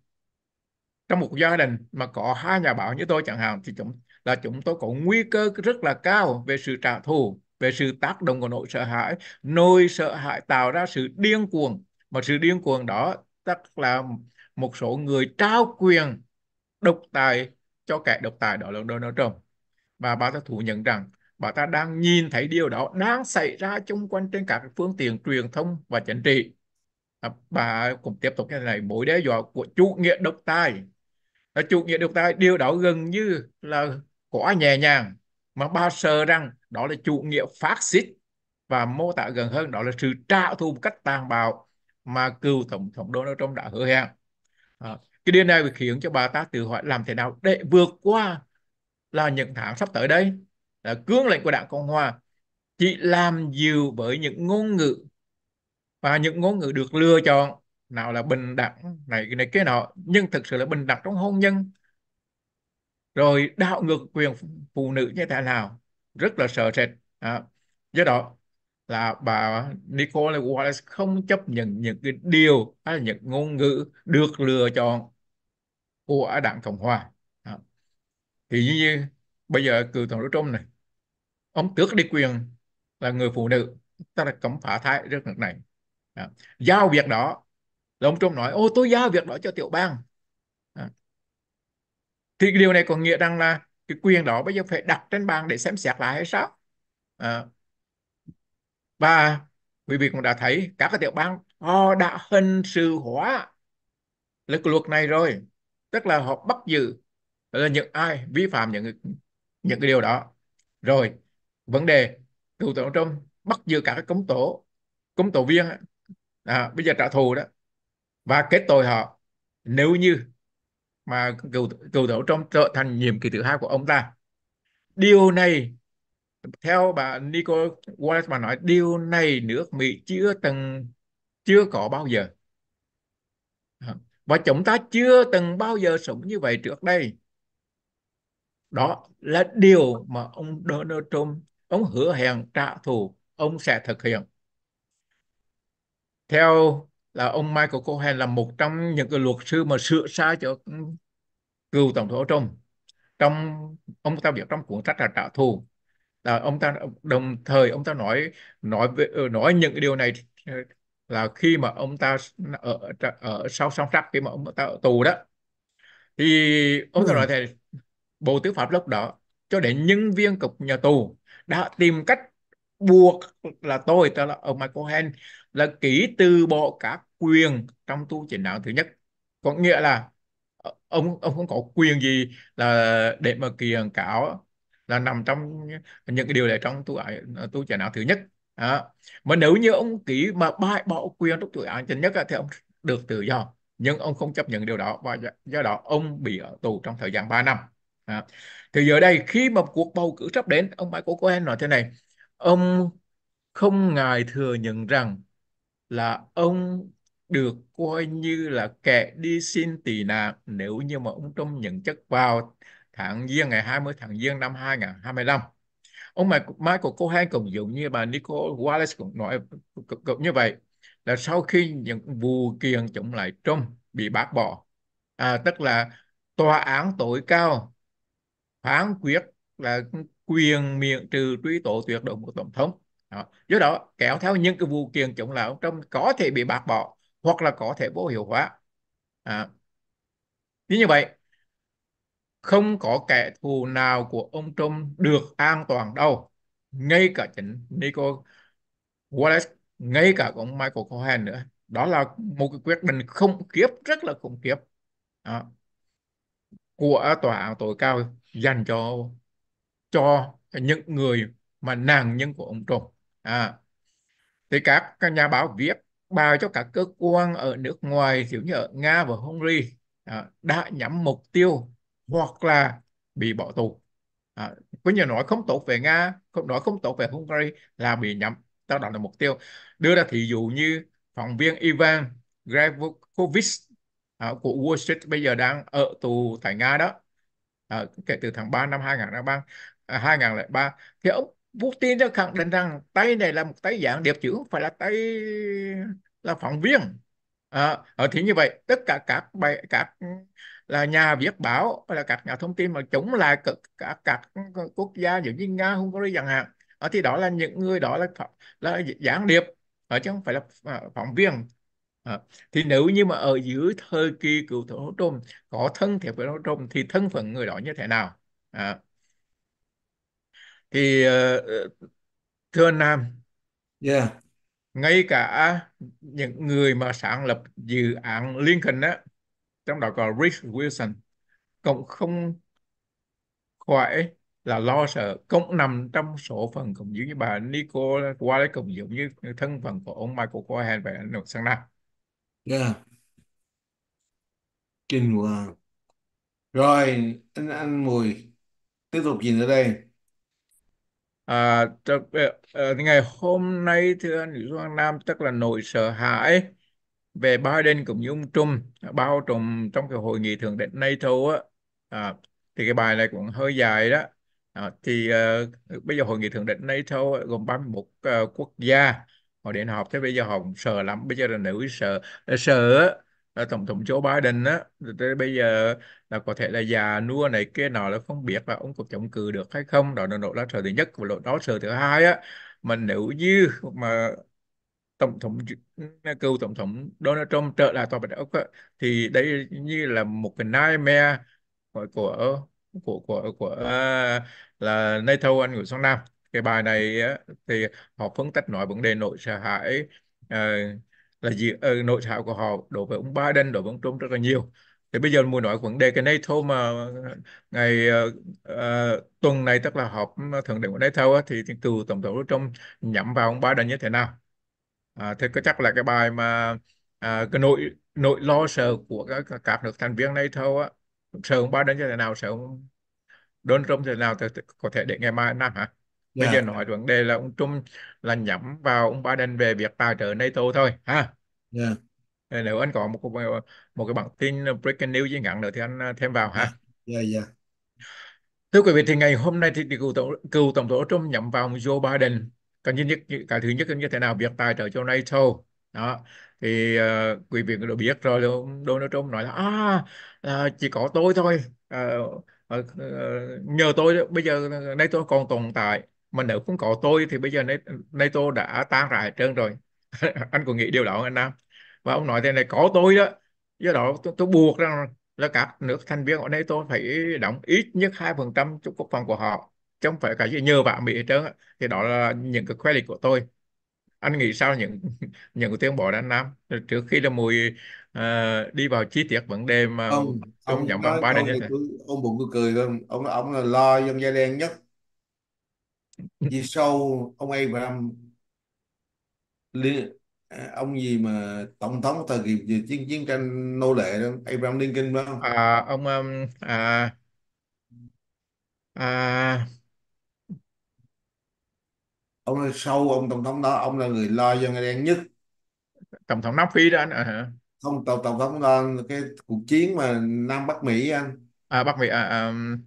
trong một gia đình mà có hai nhà báo như tôi chẳng hạn thì chúng là chúng tôi có nguy cơ rất là cao về sự trả thù về sự tác động của nỗi sợ hãi nỗi sợ hãi tạo ra sự điên cuồng mà sự điên cuồng đó tức là một số người trao quyền độc tài cho kẻ độc tài đó là Donald Trump và bà ta thú nhận rằng bà ta đang nhìn thấy điều đó đang xảy ra chung quanh trên các phương tiện truyền thông và chính trị à, bà cũng tiếp tục như thế này mối đe dọa của chủ nghĩa độc tài chủ nghĩa độc tài điều đó gần như là quá nhẹ nhàng mà bà sợ rằng đó là chủ nghĩa phát xít và mô tả gần hơn đó là sự trả thù một cách tàn bạo mà cựu tổng thống Donald Trump đã hứa hẹn. À, cái điều này khiến cho bà ta tự hỏi làm thế nào để vượt qua là những tháng sắp tới đây là cương lệnh của đảng cộng hòa chỉ làm dịu bởi những ngôn ngữ và những ngôn ngữ được lựa chọn nào là bình đẳng này cái này cái nọ nhưng thực sự là bình đẳng trong hôn nhân rồi đạo ngược quyền phụ nữ như thế nào rất là sợ sệt à, do đó là bà Nicole Wallace không chấp nhận những cái điều hay là những ngôn ngữ được lựa chọn của đảng Cộng hòa thì như, như bây giờ cựu tổng thống Trump này ông tước đi quyền là người phụ nữ ta là cấm phá thai rất nước này à, giao việc đó là ông Trump nói ô tôi giao việc đó cho tiểu bang à, thì điều này có nghĩa rằng là cái quyền đó bây giờ phải đặt trên bàn để xem xét lại hay sao à, và quý vị cũng đã thấy các cái tiểu bang họ đã hình sự hóa lấy cái luật này rồi tức là họ bắt giữ là những ai vi phạm những những cái điều đó rồi vấn đề cựu tổng trump bắt giữ cả các cái công tố công tố viên à, bây giờ trả thù đó và kết tội họ nếu như mà cựu cựu tổng trump trở thành nhiệm kỳ thứ hai của ông ta điều này theo bà Nicole Wallace mà nói điều này nước Mỹ chưa từng chưa có bao giờ và chúng ta chưa từng bao giờ sống như vậy trước đây đó là điều mà ông Donald Trump ông hứa hẹn trả thù ông sẽ thực hiện theo là ông Michael Cohen là một trong những cái luật sư mà sửa sai cho cựu tổng thống Trump trong ông ta biết trong cuốn sách là trả thù là ông ta đồng thời ông ta nói nói về, ờ, nói những điều này là khi mà ông ta ở ở sau song sắt khi mà ông ta ở tù đó thì ông ta ừ. nói thế Bộ Tư pháp lúc đó cho đến nhân viên cục nhà tù đã tìm cách buộc là tôi tức là ông Michael Hen là ký từ bỏ các quyền trong tu chỉnh đạo thứ nhất có nghĩa là ờ, ông ông không có quyền gì là để mà kiện cáo là nằm trong những cái điều này trong tu ải ờ, tu chỉnh đạo thứ nhất à. mà nếu như ông ký mà bãi bỏ quyền trong tu án thứ nhất thì ông được tự do nhưng ông không chấp nhận điều đó và do đó ông bị ở tù trong thời gian 3 năm À, thì giờ đây khi mà cuộc bầu cử sắp đến, ông Michael Cohen nói thế này, ông không ngại thừa nhận rằng là ông được coi như là kẻ đi xin tị nạn nếu như mà ông Trump nhận chức vào tháng Giêng ngày 20 tháng Giêng năm 2025. Ông Michael Cohen cũng giống như bà Nicole Wallace cũng nói cũng như vậy là sau khi những vụ kiện chống lại Trump bị bác bỏ, à, tức là tòa án tối cao phán quyết là quyền miễn trừ truy tố tuyệt đối của tổng thống đó. do đó kéo theo những cái vụ kiện chống lại ông Trump có thể bị bác bỏ hoặc là có thể vô hiệu hóa à. như vậy không có kẻ thù nào của ông Trump được an toàn đâu ngay cả chính Nico Wallace ngay cả ông Michael Cohen nữa đó là một cái quyết định khủng khiếp rất là khủng khiếp đó của tòa án tối cao dành cho cho những người mà nạn nhân của ông Trump à, thì các, các nhà báo viết bài cho các cơ quan ở nước ngoài kiểu như ở nga và hungary à, đã nhắm mục tiêu hoặc là bị bỏ tù à, có nhiều nói không tốt về nga không nói không tốt về hungary là bị nhắm tao đó là mục tiêu đưa ra thí dụ như phóng viên ivan Grevokovich À, của Wall Street bây giờ đang ở tù tại Nga đó à, kể từ tháng 3 năm 2003 2003 à, thì ông Putin đã khẳng định rằng tay này là một tay dạng điệp chữ phải là tay là phóng viên à, ờ, thì như vậy tất cả các bài các là nhà viết báo là các nhà thông tin mà chống lại các các, các quốc gia giống như nga hungary chẳng hạn ở ờ, thì đó là những người đó là là gián điệp ở ờ, chứ không phải là phóng viên À, thì nếu như mà ở dưới thời kỳ cựu thổ nô trùng có thân thiết với nó trùng thì thân phận người đó như thế nào à, thì ờ, thưa anh Nam yeah. ngay cả những người mà sáng lập dự án Lincoln á trong đó có Rick Wilson cũng không khỏi là lo sợ cũng nằm trong số phận cũng giống như bà Nicole Wiley cũng giống như thân phận của ông Michael Cohen và anh sang nam dạ Trình Hoàng rồi anh anh Mùi tiếp tục nhìn ở đây À, ờ, ờ, tập, ngày hôm nay thưa anh Lý Quang Nam tức là nỗi sợ hãi về Biden cũng như ông Trump bao trùm trong cái hội nghị thượng đỉnh NATO á à, thì cái bài này cũng hơi dài đó à, thì ờ, bây giờ hội nghị thượng đỉnh NATO gồm 31 ờ, quốc gia hồi điện họp thế bây giờ họ cũng sợ lắm bây giờ là nữ sợ sợ là tổng thống Joe Biden á tới bây giờ là có thể là già nua này kia nào là không biết là ông có chống cử được hay không đó là nỗi lo sợ thứ nhất và nỗi đó sợ thứ hai á mà nếu như mà tổng thống ừ, cựu tổng thống Donald Trump trở lại tòa bạch ốc á, thì đây như là một cái nightmare của của của của, của à, uh, là NATO anh của Song Nam cái bài này thì họ phân tích nói vấn đề nội sợ hãi ờ, là gì ờ, nội sợ của họ đối với ông Biden đối với ông Trump rất là nhiều thì bây giờ muốn nói vấn đề cái NATO mà ngày uh, tuần này tức là họp thượng đỉnh của NATO á, thì từ tổng thống trong nhắm vào ông Biden như thế nào à, thế có chắc là cái bài mà à, cái nội nội lo sợ của các các nước thành viên NATO á sợ ông Biden như thế nào sợ ông Donald Trump như thế nào thì có thể để ngày mai năm hả Bây giờ dạ. nói vấn đề là ông Trung là nhắm vào ông Biden về việc tài trợ NATO thôi ha. dạ, ờ, Nếu anh có một cái- một cái bản tin breaking news gì ngắn nữa thì anh à, thêm vào ha. Dạ, dạ, dạ, Thưa quý vị, thì ngày hôm nay thì, cựu, tổng, cựu tổng thống Trump nhắm vào ông Joe Biden. Cái nhất, nhất cái thứ nhất là như thế nào việc tài trợ cho NATO đó thì ờ, quý vị cũng đã biết rồi ông Donald Trump nói là à, là chỉ có tôi thôi ờ, ờ, ờ, nhờ tôi bây giờ NATO còn tồn tại mà nếu không có tôi thì bây giờ NATO đã tan rã hết trơn rồi anh cũng nghĩ điều đó anh Nam và ông nói thế này có tôi đó do đó tôi, tôi buộc rằng là các nước thành viên ở NATO phải đóng ít nhất hai phần trăm cho quốc phòng của họ chứ không phải cả gì nhờ vả Mỹ hết trơn thì đó là những cái khoe lịch của tôi anh nghĩ sao những những tuyên bố đã nam trước khi là mùi uh, đi vào chi tiết vấn đề mà ông ông, ông nhậm bằng ba đây ông buồn cứ cười ông ông là lo dân da đen nhất vì sau ông Abraham liên à, ông gì mà tổng thống thời kỳ chiến chiến tranh nô lệ đó Abraham Lincoln đó à, ông um, à, à, ông là sau ông tổng thống đó ông là người lo dân đen nhất tổng thống Nam Phi đó anh à, hả không tổng tổng thống đó cái cuộc chiến mà Nam Bắc Mỹ anh à, Bắc Mỹ à, um,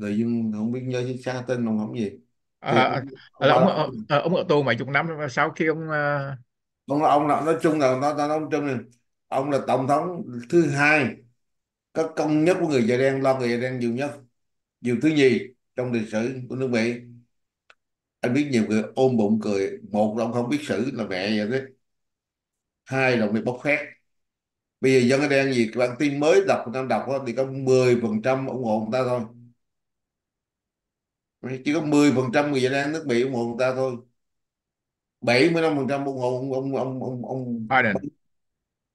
tự dưng không biết nhớ chính xác tên ông không gì thì à, ông, à, là ông, ông, ông, ờ, ông ở tù mấy chục năm sau khi ông ông ờ, vâng, là ông là nói chung là nó nó ông trong ông là tổng thống thứ hai có công nhất của người da đen lo người da đen nhiều nhất nhiều thứ nhì trong lịch sử của nước Mỹ anh biết nhiều người ôm bụng cười một là ông không biết sử là mẹ vậy đấy hai là ông bị bóc phét bây giờ dân da đen gì bản tin mới đọc năm đọc đó, thì có 10% ủng hộ người ta thôi chỉ có 10 phần trăm người Việt Nam nước Mỹ ủng hộ người ta thôi 75 phần trăm ủng hộ ông ông ông ông, ông Biden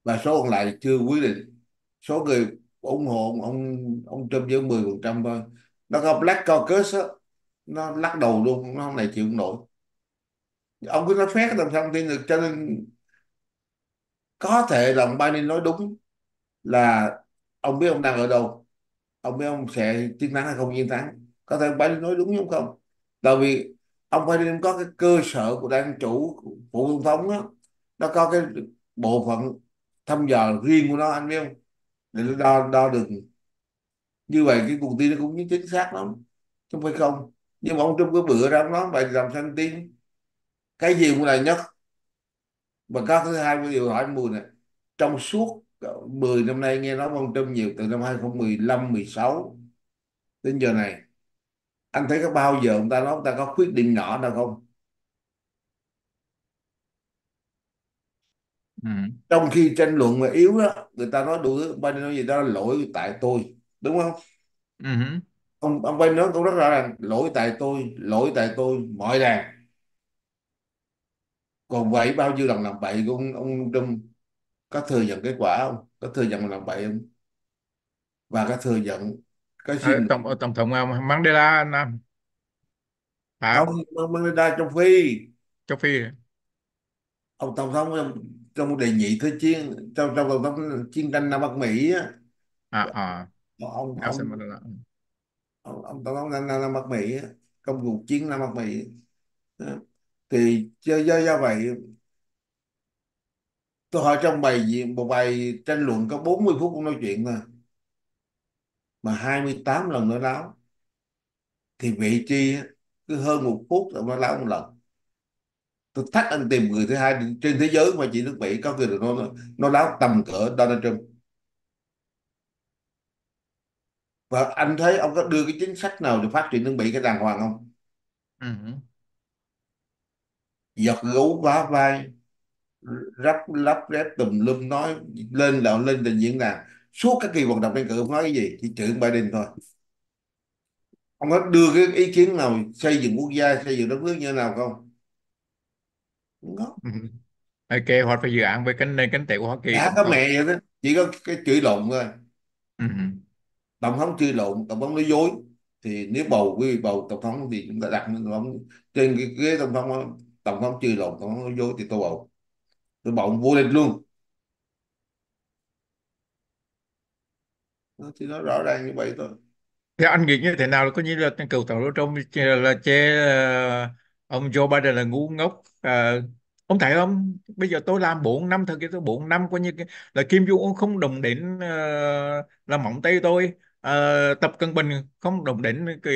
và số còn lại chưa quyết định số người ủng hộ ông ông Trump dưới 10 phần trăm thôi nó có Black Caucus đó, nó lắc đầu luôn nó không này chịu không nổi ông cứ nói phép làm sao tin được cho nên có thể là ông Biden nói đúng là ông biết ông đang ở đâu ông biết ông sẽ chiến thắng hay không chiến thắng có thể ông Biden nói đúng không không tại vì ông Biden có cái cơ sở của đảng chủ phụ tổng thống đó, nó có cái bộ phận thăm dò riêng của nó anh biết không để nó đo đo được như vậy cái cuộc tin nó cũng chính xác lắm chứ phải không nhưng mà ông Trump cái bữa ra nói vậy làm sao tin cái gì cũng là nhất và các thứ hai cái điều hỏi mùi này trong suốt 10 ờ, năm nay nghe nói ông Trump nhiều từ năm 2015 16 đến giờ này anh thấy có bao giờ người ta nói người ta có khuyết điểm nhỏ nào không ừ. trong khi tranh luận mà yếu đó người ta nói đủ thứ bên nói gì đó là lỗi tại tôi đúng không ừ. ông ông bên nói cũng rất rõ ràng lỗi tại tôi lỗi tại tôi mọi đàn còn vậy bao nhiêu lần làm bậy của ông ông Trump có thừa nhận kết quả không có thừa nhận làm bậy không và có thừa nhận cái ờ, gì tổng ờ, tổng thống ờ, Mandela Nam à, ông Mandela châu Phi châu Phi ông tổng thống trong, trong đề nghị thế chiến trong trong tổng thống chiến tranh Nam Bắc Mỹ á à à ông ông, ông, ông tổng thống Nam, Nam Bắc Mỹ á, trong cuộc chiến Nam Bắc Mỹ thì do do do vậy tôi hỏi trong bài một bài tranh luận có 40 phút cũng nói chuyện mà mà 28 lần nói láo thì vị tri cứ hơn một phút là nói láo một lần tôi thách anh tìm người thứ hai trên thế giới mà chỉ nước Mỹ có người được nói nói láo tầm cỡ Donald Trump và anh thấy ông có đưa cái chính sách nào để phát triển nước Mỹ cái đàng hoàng không ừ. giật gấu vá vai rắp lắp rép tùm lum nói lên là lên trình diễn đàn suốt các kỳ vận động tranh cử ông nói cái gì chỉ trừ Biden thôi ông có đưa cái ý kiến nào xây dựng quốc gia xây dựng đất nước như thế nào không không có ừ. ok hoặc phải dự án với cánh nền cánh tệ của Hoa Kỳ đã có mẹ vậy đó chỉ có cái chửi lộn thôi ừ. tổng thống chửi lộn tổng thống nói dối thì nếu bầu quý vị bầu tổng thống thì chúng ta đặt tổng thống trên cái ghế tổng thống tổng thống chửi lộn tổng thống nói dối thì tôi bầu tôi bầu vô địch luôn thì nó rõ ràng như vậy thôi Thế anh nghĩ như thế nào là có như là cựu tổng thống Trump là chê ờ, ông Joe Biden là ngu ngốc à, ông thấy không bây giờ tôi làm 4 năm thời kỳ tôi 4 năm coi như là Kim Jong Un không đồng đến uh, là móng tay tôi à, tập cân bình không đồng đỉnh cái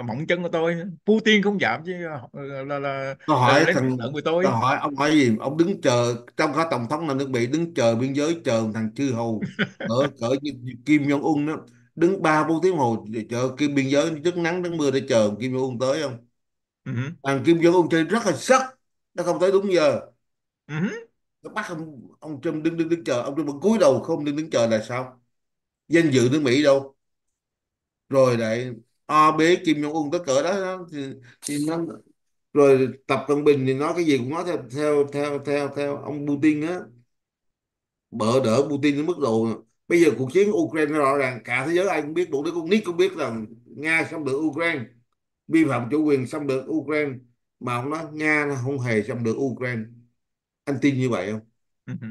uh, mỏng chân của tôi putin không giảm chứ là ờ, là, là tôi hỏi là thằng với tôi tôi hỏi ông hỏi gì ông đứng chờ trong cả tổng thống là nước mỹ đứng chờ biên giới chờ thằng chư hầu ở ở kim jong un đó đứng ba bốn tiếng hồ chờ kim biên giới trước nắng nắng mưa để chờ kim jong un tới không uh-huh. thằng kim jong un chơi rất là sắc nó không tới đúng giờ uh-huh. bắt ông ông trump đứng đứng đứng chờ ông trump cúi đầu không đứng đứng chờ là sao danh dự nước Mỹ đâu rồi lại o bế Kim Jong Un tới cỡ đó, đó thì, thì nó rồi Tập Cận Bình thì nói cái gì cũng nói theo theo theo theo, theo ông Putin á bợ đỡ Putin đến mức độ bây giờ cuộc chiến Ukraine rõ ràng cả thế giới ai cũng biết đủ đứa con nít cũng biết rằng Nga xâm lược Ukraine vi phạm chủ quyền xâm lược Ukraine mà ông nói Nga không hề xâm lược Ukraine anh tin như vậy không ừ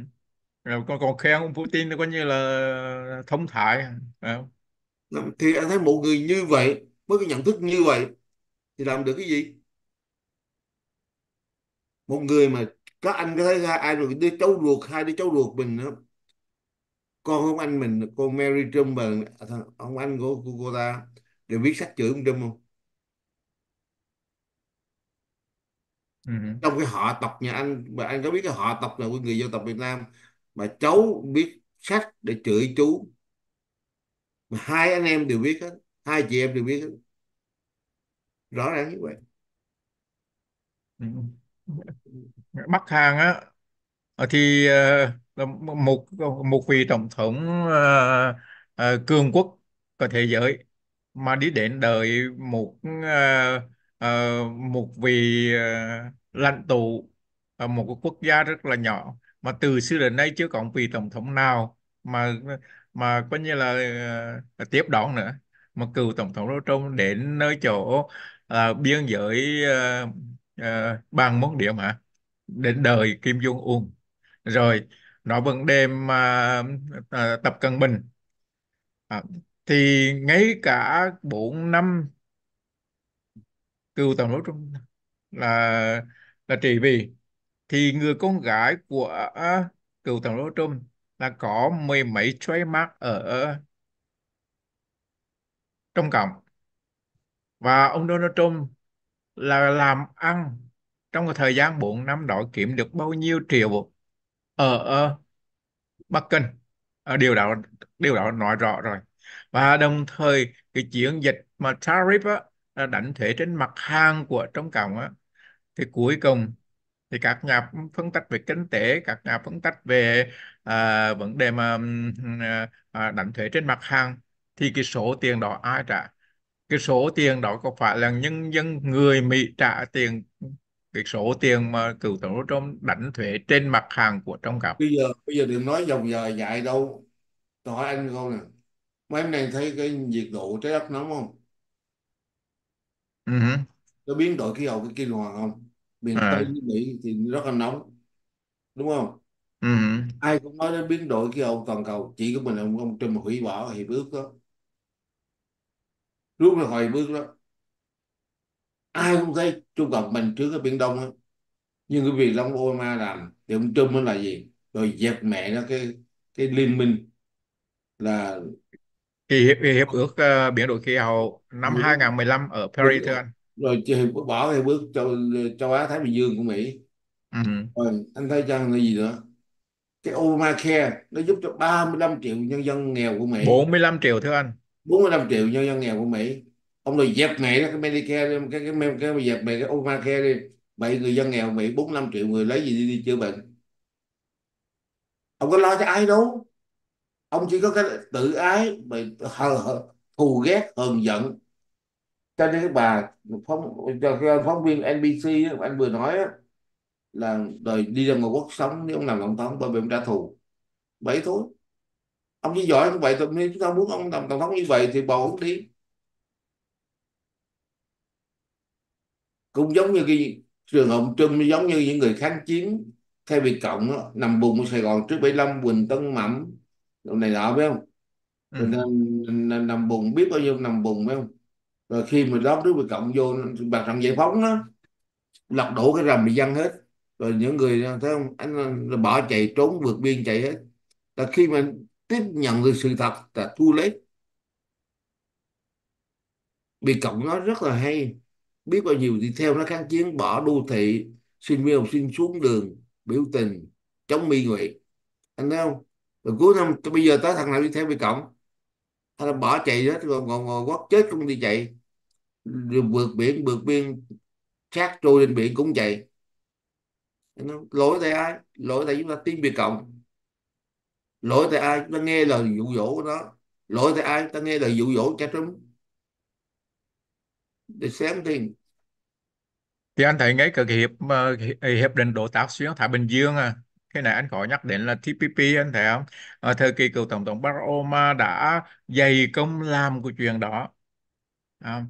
còn còn khen ông Putin coi như là thông thái thì anh thấy một người như vậy với cái nhận thức như vậy thì làm được cái gì một người mà các anh có thấy ra ai rồi đứa cháu ruột hai đứa cháu ruột mình đó con ông anh mình cô Mary Trump và à, thằng ông anh của cô, cô ta đều viết sách chữ ông Trump không ừ trong cái họ tộc nhà anh mà anh có biết cái họ tộc là của người dân tộc Việt Nam mà cháu biết sách để chửi chú mà hai anh em đều biết hết hai chị em đều biết hết rõ ràng như vậy Bắc Hàn á ờ, thì ờ, một một vị tổng thống ờ, cường quốc của thế giới mà đi đến đời một một vị lãnh tụ ở một quốc gia rất là nhỏ mà từ xưa đến nay chưa có một vị tổng thống nào mà mà coi như là, là ờ, tiếp đón nữa mà cựu tổng thống Donald Trump đến nơi chỗ uh, biên giới uh, uh, bằng món điểm hả đến đời Kim Jong Un rồi nó vẫn đề mà uh, Tập Cận Bình à, thì ngay cả bốn năm cựu tổng thống Trump là là trị vì thì người con gái của à, cựu tổng thống Trump là có mười mấy trademark ở ờ, trong cộng và ông Donald Trump là làm ăn trong một thời gian 4 năm đó kiếm được bao nhiêu triệu ở ờ, Bắc Kinh ở ờ, điều đó điều đó nói rõ rồi và đồng thời cái chiến dịch mà tariff á, đánh thuế trên mặt hàng của trong cộng á, thì cuối cùng thì các nhà phân tích về kinh tế các nhà phân tích về à, vấn đề mà à, đánh thuế trên mặt hàng thì cái số tiền đó ai trả cái số tiền đó có phải là nhân dân người Mỹ trả tiền cái số tiền mà cựu tổng thống Trump đánh thuế trên mặt hàng của trong cặp bây giờ bây giờ đừng nói dòng giờ dạy đâu tôi hỏi anh không nè mấy hôm nay thấy cái nhiệt độ trái đất nóng không uh-huh. biến đổi khí hậu cái kinh hoàng không miền à. Tây Mỹ thì rất là nóng đúng không ừ. ai cũng nói đến biến đổi khí hậu toàn cầu chỉ có mình ông ông Trump hủy bỏ hiệp ước đó rút ra khỏi bước đó ai cũng thấy Trung Cộng mình trước ở Biển Đông á nhưng cái việc ông Obama làm thì ông Trump mới là gì rồi dẹp mẹ nó cái cái liên minh là cái hiệp, hiệp ước uh, biển đổi khí hậu năm 2015 ở Paris thưa anh rồi bỏ theo bước châu, châu Á Thái Bình Dương của Mỹ ừ. rồi anh thấy chăng là gì nữa cái Obamacare nó giúp cho 35 triệu nhân dân nghèo của Mỹ 45 triệu thưa anh 45 triệu nhân dân nghèo của Mỹ ông rồi dẹp mẹ cái Medicare cái cái cái, cái dẹp mẹ cái Obamacare đi vậy người dân nghèo Mỹ 45 triệu người lấy gì đi, đi chữa bệnh ông có lo cho ai đâu ông chỉ có cái tự ái mà thù ghét hờn giận cho nên các bà phóng cho phóng viên NBC anh vừa nói là đời đi ra ngoài quốc sống nếu ông làm tổng thống tôi bị ông trả thù vậy thôi ông chỉ giỏi như vậy thôi nếu chúng ta muốn ông làm tổng thống như vậy thì bầu ông đi cũng giống như cái trường Hồng Trung giống như những người kháng chiến theo Việt Cộng đó, nằm vùng ở Sài Gòn trước 75 Quỳnh Tân Mẩm đồ này nọ phải không ừ. nằm nằm vùng biết bao nhiêu nằm vùng phải không rồi khi mà đó nước bị cộng vô hoạt động giải phóng đó lật đổ cái rầm bị dân hết rồi những người thấy không anh bỏ chạy trốn vượt biên chạy hết là khi mà tiếp nhận được sự thật là thu lấy bị cộng nó rất là hay biết bao nhiêu thì theo nó kháng chiến bỏ đô thị xin viên học sinh xuống đường biểu tình chống mỹ ngụy anh thấy không rồi cuối năm bây giờ tới thằng nào đi theo bị cộng anh bỏ chạy hết rồi ngồi ngồi quất chết không đi chạy vượt biển vượt biên cát trôi trên biển cũng vậy lỗi tại ai lỗi tại chúng ta tin biệt cộng lỗi tại ai chúng ta nghe lời dụ dỗ của nó lỗi tại ai chúng ta nghe lời dụ dỗ cha trứng để same thing thì anh thấy ngay cực hiệp hiệp định đối tác xuyên Thái Bình Dương à cái này anh có nhắc đến là TPP anh thấy không ở thời kỳ cựu tổng thống Barack Obama đã dày công làm của chuyện đó à,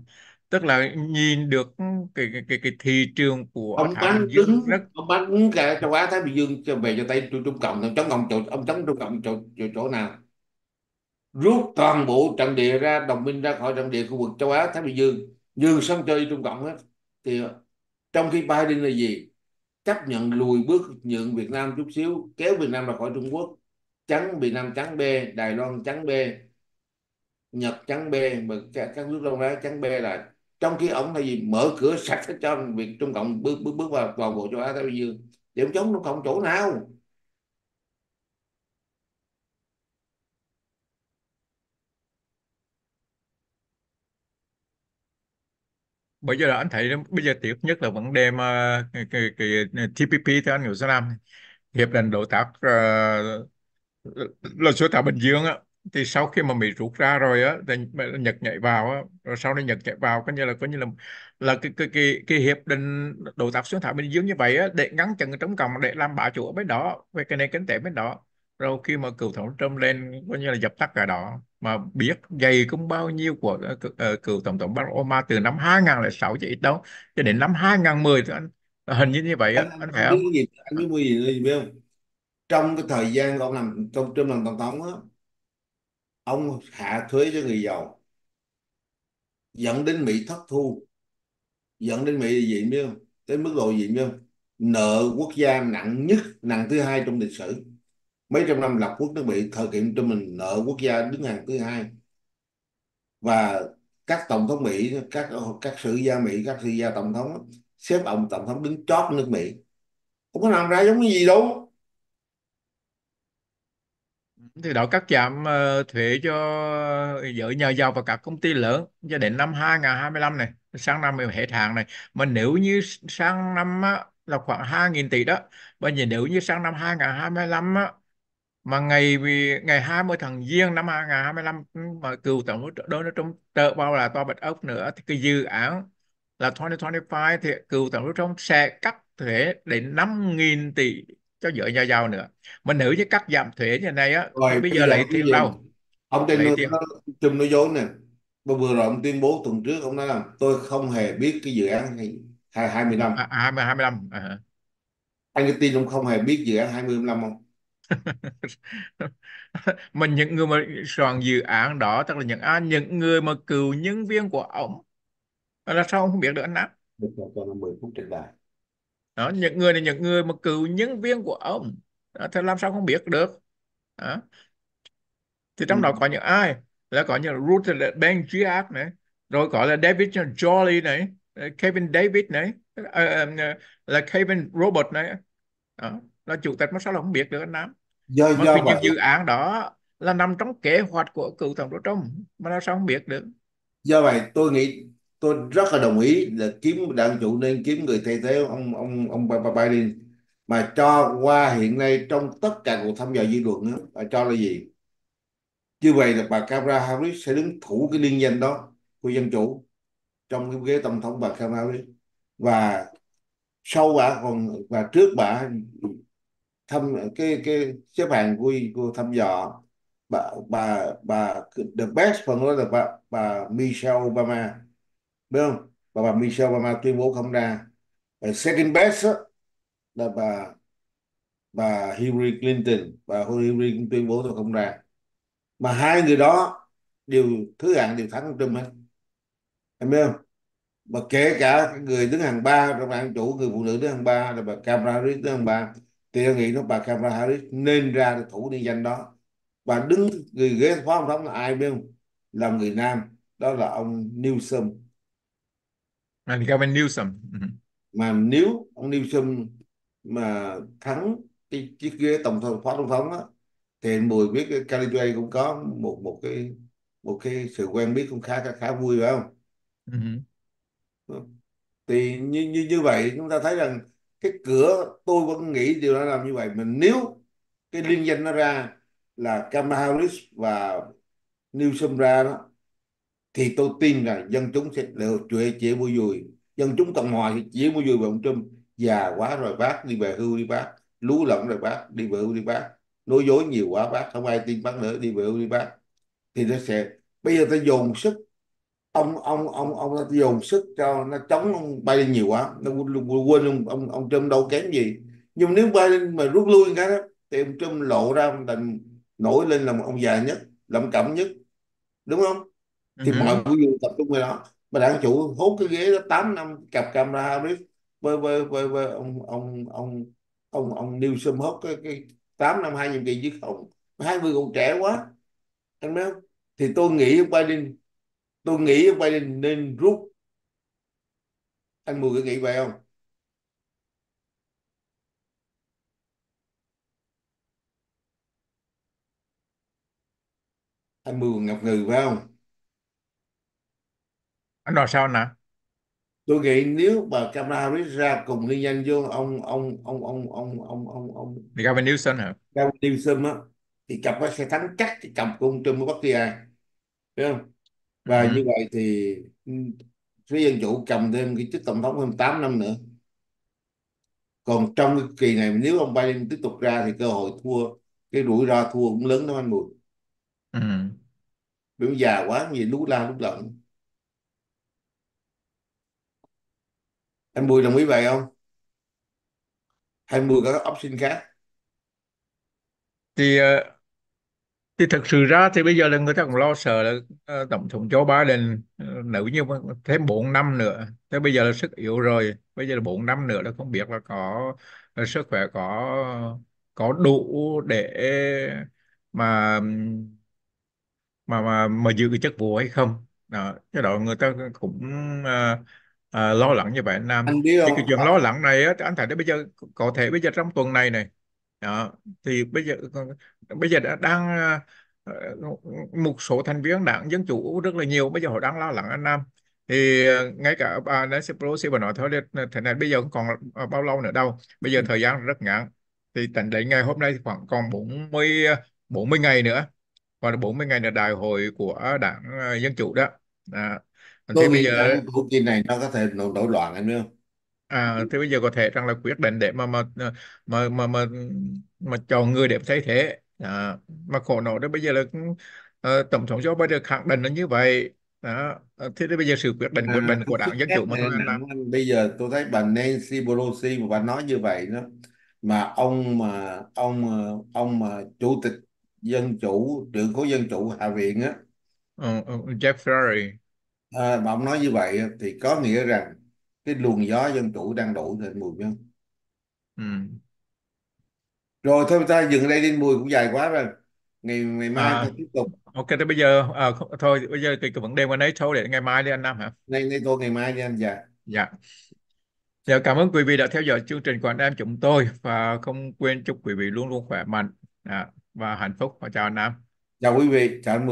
tức là nhìn được ừ, cái cái cái, cái thị trường của ông Thái bán đứng rất ông bán đứng cả châu Á Thái Bình Dương về cho tay Trung Cộng chống ông chỗ ông chống Trung Cộng chỗ, chỗ chỗ nào rút toàn bộ trận địa ra đồng minh ra khỏi trận địa khu vực châu Á Thái Bình Dương như sân chơi Trung Cộng hết thì trong khi Biden là gì chấp nhận lùi bước nhượng Việt Nam chút xíu kéo Việt Nam ra khỏi Trung Quốc trắng Việt Nam trắng B Đài Loan trắng B Nhật trắng B mà các, các nước Đông Á trắng B là trong khi ông là gì mở cửa sạch hết cho việc trung cộng bước bước bước vào vào bộ châu á thái bình dương thì ông chống nó không chỗ nào bây giờ là anh thấy bây giờ tiếc nhất là vẫn đem cái, cái, cái TPP theo anh Nguyễn Sơn Nam hiệp định đối tác uh, là số tạo Bình Dương á thì sau khi mà Mỹ rút ra rồi á thì Nhật nhảy vào á rồi sau này Nhật nhảy vào coi như là coi như là là cái cái cái, cái hiệp định đối tác xuyên thái bên dưới như vậy á để ngăn chặn trống cộng để làm bả chủ ở bên đó về cái nền kinh tế bên đó rồi khi mà cựu tổng Trump lên coi như là dập tắt cả đó mà biết dày cũng bao nhiêu của ờ, ờ, cựu tổng thống Barack Obama từ năm 2006 chứ ít đâu cho đến năm 2010 thì anh hình như như vậy á anh, anh, phải không? Anh biết gì anh biết gì biết không? Trong cái thời gian ông làm trong Trump làm tổng thống á ông hạ thuế cho người giàu dẫn đến Mỹ thất thu dẫn đến Mỹ gì biết không tới mức độ gì biết không nợ quốc gia nặng nhất nặng thứ hai trong lịch sử mấy trăm năm lập quốc nước Mỹ thời điểm cho mình nợ quốc gia đứng hàng thứ hai và các tổng thống Mỹ các các sử gia Mỹ các sử gia tổng thống xếp ông tổng thống đứng chót nước Mỹ không có làm ra giống cái gì đâu thì đó cắt giảm ờ, thuế cho giữa nhà giàu và các công ty lớn cho đến năm 2025 này, sang năm mình hết hạn này. Mà nếu như sang năm á, là khoảng 2.000 tỷ đó. Bây giờ nếu như sang năm 2025 á, mà ngày vì ngày 20 tháng Giêng năm 2025 ừ, mà cựu tổng thống Donald Trump trợ bao là tòa bạch ốc nữa thì cái dự án là 2025 thì cựu tổng thống Trump sẽ cắt thuế đến 5.000 tỷ cho vợ nhà giàu nữa mà nữ với cắt giảm thuế như này á rồi bây giờ lại tiêu đâu ông tin nó, nó chung nói vốn nè vừa rồi ông tuyên bố tuần trước ông nói là tôi không hề biết cái dự án này hai hai mươi năm à, à, hai mươi hai mươi năm à, anh cái tin ông không hề biết dự án hai mươi năm không mình những người mà soạn dự án đó tức là những à, những người mà cựu nhân viên của ông là sao ông không biết được anh Nam được rồi cho nó 10 phút trên đài đó, những người này những người mà cựu nhân viên của ông đó, thì làm sao không biết được đó. thì trong ừ. đó có những ai là có những Ruth là Ben Giac này rồi có là David Jolly này ờ, Kevin David này ờ, ờ, là Kevin Robert này đó. là chủ tịch mà sao là không biết được anh Nam do, mà do những dự án đó là nằm trong kế hoạch của cựu tổng thống Trump mà sao không biết được do vậy tôi nghĩ tôi rất là đồng ý là kiếm đảng chủ nên kiếm người thay thế ông ông ông Biden mà cho qua hiện nay trong tất cả cuộc thăm dò dư luận đó, bà cho là gì như vậy là bà Kamala Harris sẽ đứng thủ cái liên danh đó của dân chủ trong cái ghế tổng thống bà Kamala Harris và sau bà còn và trước bà thăm cái cái xếp hàng của của thăm dò bà bà bà the best phần đó là bà bà Michelle Obama biết không và bà Michelle Obama tuyên bố không ra và second best đó, là bà bà Hillary Clinton và Hillary cũng tuyên bố tôi không ra mà hai người đó đều thứ hạng đều thắng ông hết em biết không và kể cả người đứng hàng ba trong đảng chủ người phụ nữ đứng hàng ba là bà Kamala Harris đứng hàng ba thì tôi nghĩ nó bà Kamala Harris nên ra để thủ đi danh đó và đứng người ghế phó tổng thống là ai biết không là người nam đó là ông Newsom À, And Gavin Newsom. Ừ. Mà nếu ông Newsom mà thắng cái chiếc ghế tổng thống phó tổng thống á thì Mùi biết cái Caliway cũng có một một cái một cái sự quen biết cũng khá khá, khá vui phải không? Ừ. Thì như, như như vậy chúng ta thấy rằng cái cửa tôi vẫn nghĩ điều đó làm như vậy mình nếu cái liên danh nó ra là Kamala Harris và Newsom ra đó thì tôi tin rằng dân chúng sẽ đều chuệ chĩa mua dùi dân chúng cộng hòa thì chĩa mua dùi vào ông Trump già quá rồi bác đi về hưu đi bác lú lẫn rồi bác đi về hưu đi bác nói dối nhiều quá bác không ai tin bác nữa đi về hưu đi bác thì nó sẽ bây giờ ta dồn sức ông ông ông ông ta dồn sức cho nó chống ông Biden nhiều quá nó quên ông ông, ông Trump đâu kém gì nhưng nếu Biden mà rút lui cái đó thì ông Trump lộ ra thành nổi lên là một ông già nhất lẩm cẩm nhất đúng không thì ừ mọi buổi ừ. tập trung về đó mà đảng chủ hốt cái ghế đó 8 năm cặp camera Harris với với với với ông ông ông ông ông Newsom hốt cái cái 8 năm hai nhiệm kỳ chứ không 20 còn trẻ quá anh biết không thì tôi nghĩ ông Biden tôi nghĩ ông Biden nên rút anh Mùi có nghĩ vậy không anh Mùi ngập ngừ phải không anh nói sao nè tôi nghĩ nếu bà Kamala Harris ra cùng liên danh vô ông ông ông ông ông ông ông ông Gavin Newsom hả Gavin Newsom á thì cặp nó sẽ thắng chắc thì cặp của ông Trump với bất kỳ ai phải không và ừ. như vậy thì phía dân chủ cầm thêm cái chức tổng thống thêm 8 năm nữa còn trong cái kỳ này nếu ông Biden tiếp tục ra thì cơ hội thua cái rủi ro thua cũng lớn lắm anh Bùi ừ. Biểu già quá gì lú la lú lẫn anh Bùi đồng ý vậy không hay Bùi có các option khác thì ờ, thì thực sự ra thì bây giờ là người ta còn lo sợ là ờ, tổng thống Joe Biden ờ, nữ như thêm 4 năm nữa thế bây giờ là sức yếu rồi bây giờ là 4 năm nữa là không biết là có là sức khỏe có có đủ để mà mà mà mà giữ cái chức vụ hay không đó cái đó người ta cũng ờ, à, lo lắng như vậy anh Nam anh biết thì cái chuyện ờ. lo lắng này á, anh thấy đấy bây giờ có thể bây giờ trong tuần này này đó thì bây giờ bây giờ đã đang ờ, ờ, một số thành viên đảng Dân Chủ rất là nhiều bây giờ họ đang lo lắng anh Nam thì ngay cả bà Nancy Pelosi bà nói thôi thế này bây giờ còn bao lâu nữa đâu bây giờ ừ. thời gian rất ngắn thì tính đến ngày hôm nay thì khoảng còn 40 40 ngày nữa và 40 ngày là đại hội của đảng Dân Chủ đó à, Thế tôi bây nghĩ giờ rằng thông tin này nó có thể nó nổi loạn anh biết À, thế bây giờ có thể rằng là quyết định để mà mà ờ, mà mà mà, mà chọn người để thay thế à, mà khổ nỗi đó bây giờ là cũng, ờ, tổng thống Joe Biden khẳng định nó như vậy đó Ờ, thế thì bây giờ sự quyết định à, của à, mình của đảng Dân ép chủ mà thôi anh làm bây giờ tôi thấy bà Nancy Pelosi mà bà nói như vậy đó mà ông mà ông ông mà chủ tịch dân chủ trưởng khối dân chủ hạ viện á Ờ, ờ, Jack Ferry À, mà ông nói như vậy thì có nghĩa rằng cái luồng gió dân chủ đang đổ lên Mùi phải không? Ừ. Rồi thôi ta dừng ở đây đi Mùi cũng dài quá rồi. Ngày ngày mai à. ta À, tiếp tục. ok, thế bây giờ à, thôi bây giờ thì cái vấn đề ngoài đấy thôi để ngày mai đi anh Nam hả? Nay nay tôi ngày mai đi anh dạ, Dạ. Dạ, cảm ơn quý vị đã theo dõi chương trình của anh em chúng tôi và không quên chúc quý vị luôn luôn khỏe mạnh à, và hạnh phúc. Và chào anh Nam. Chào quý vị, chào anh Mười.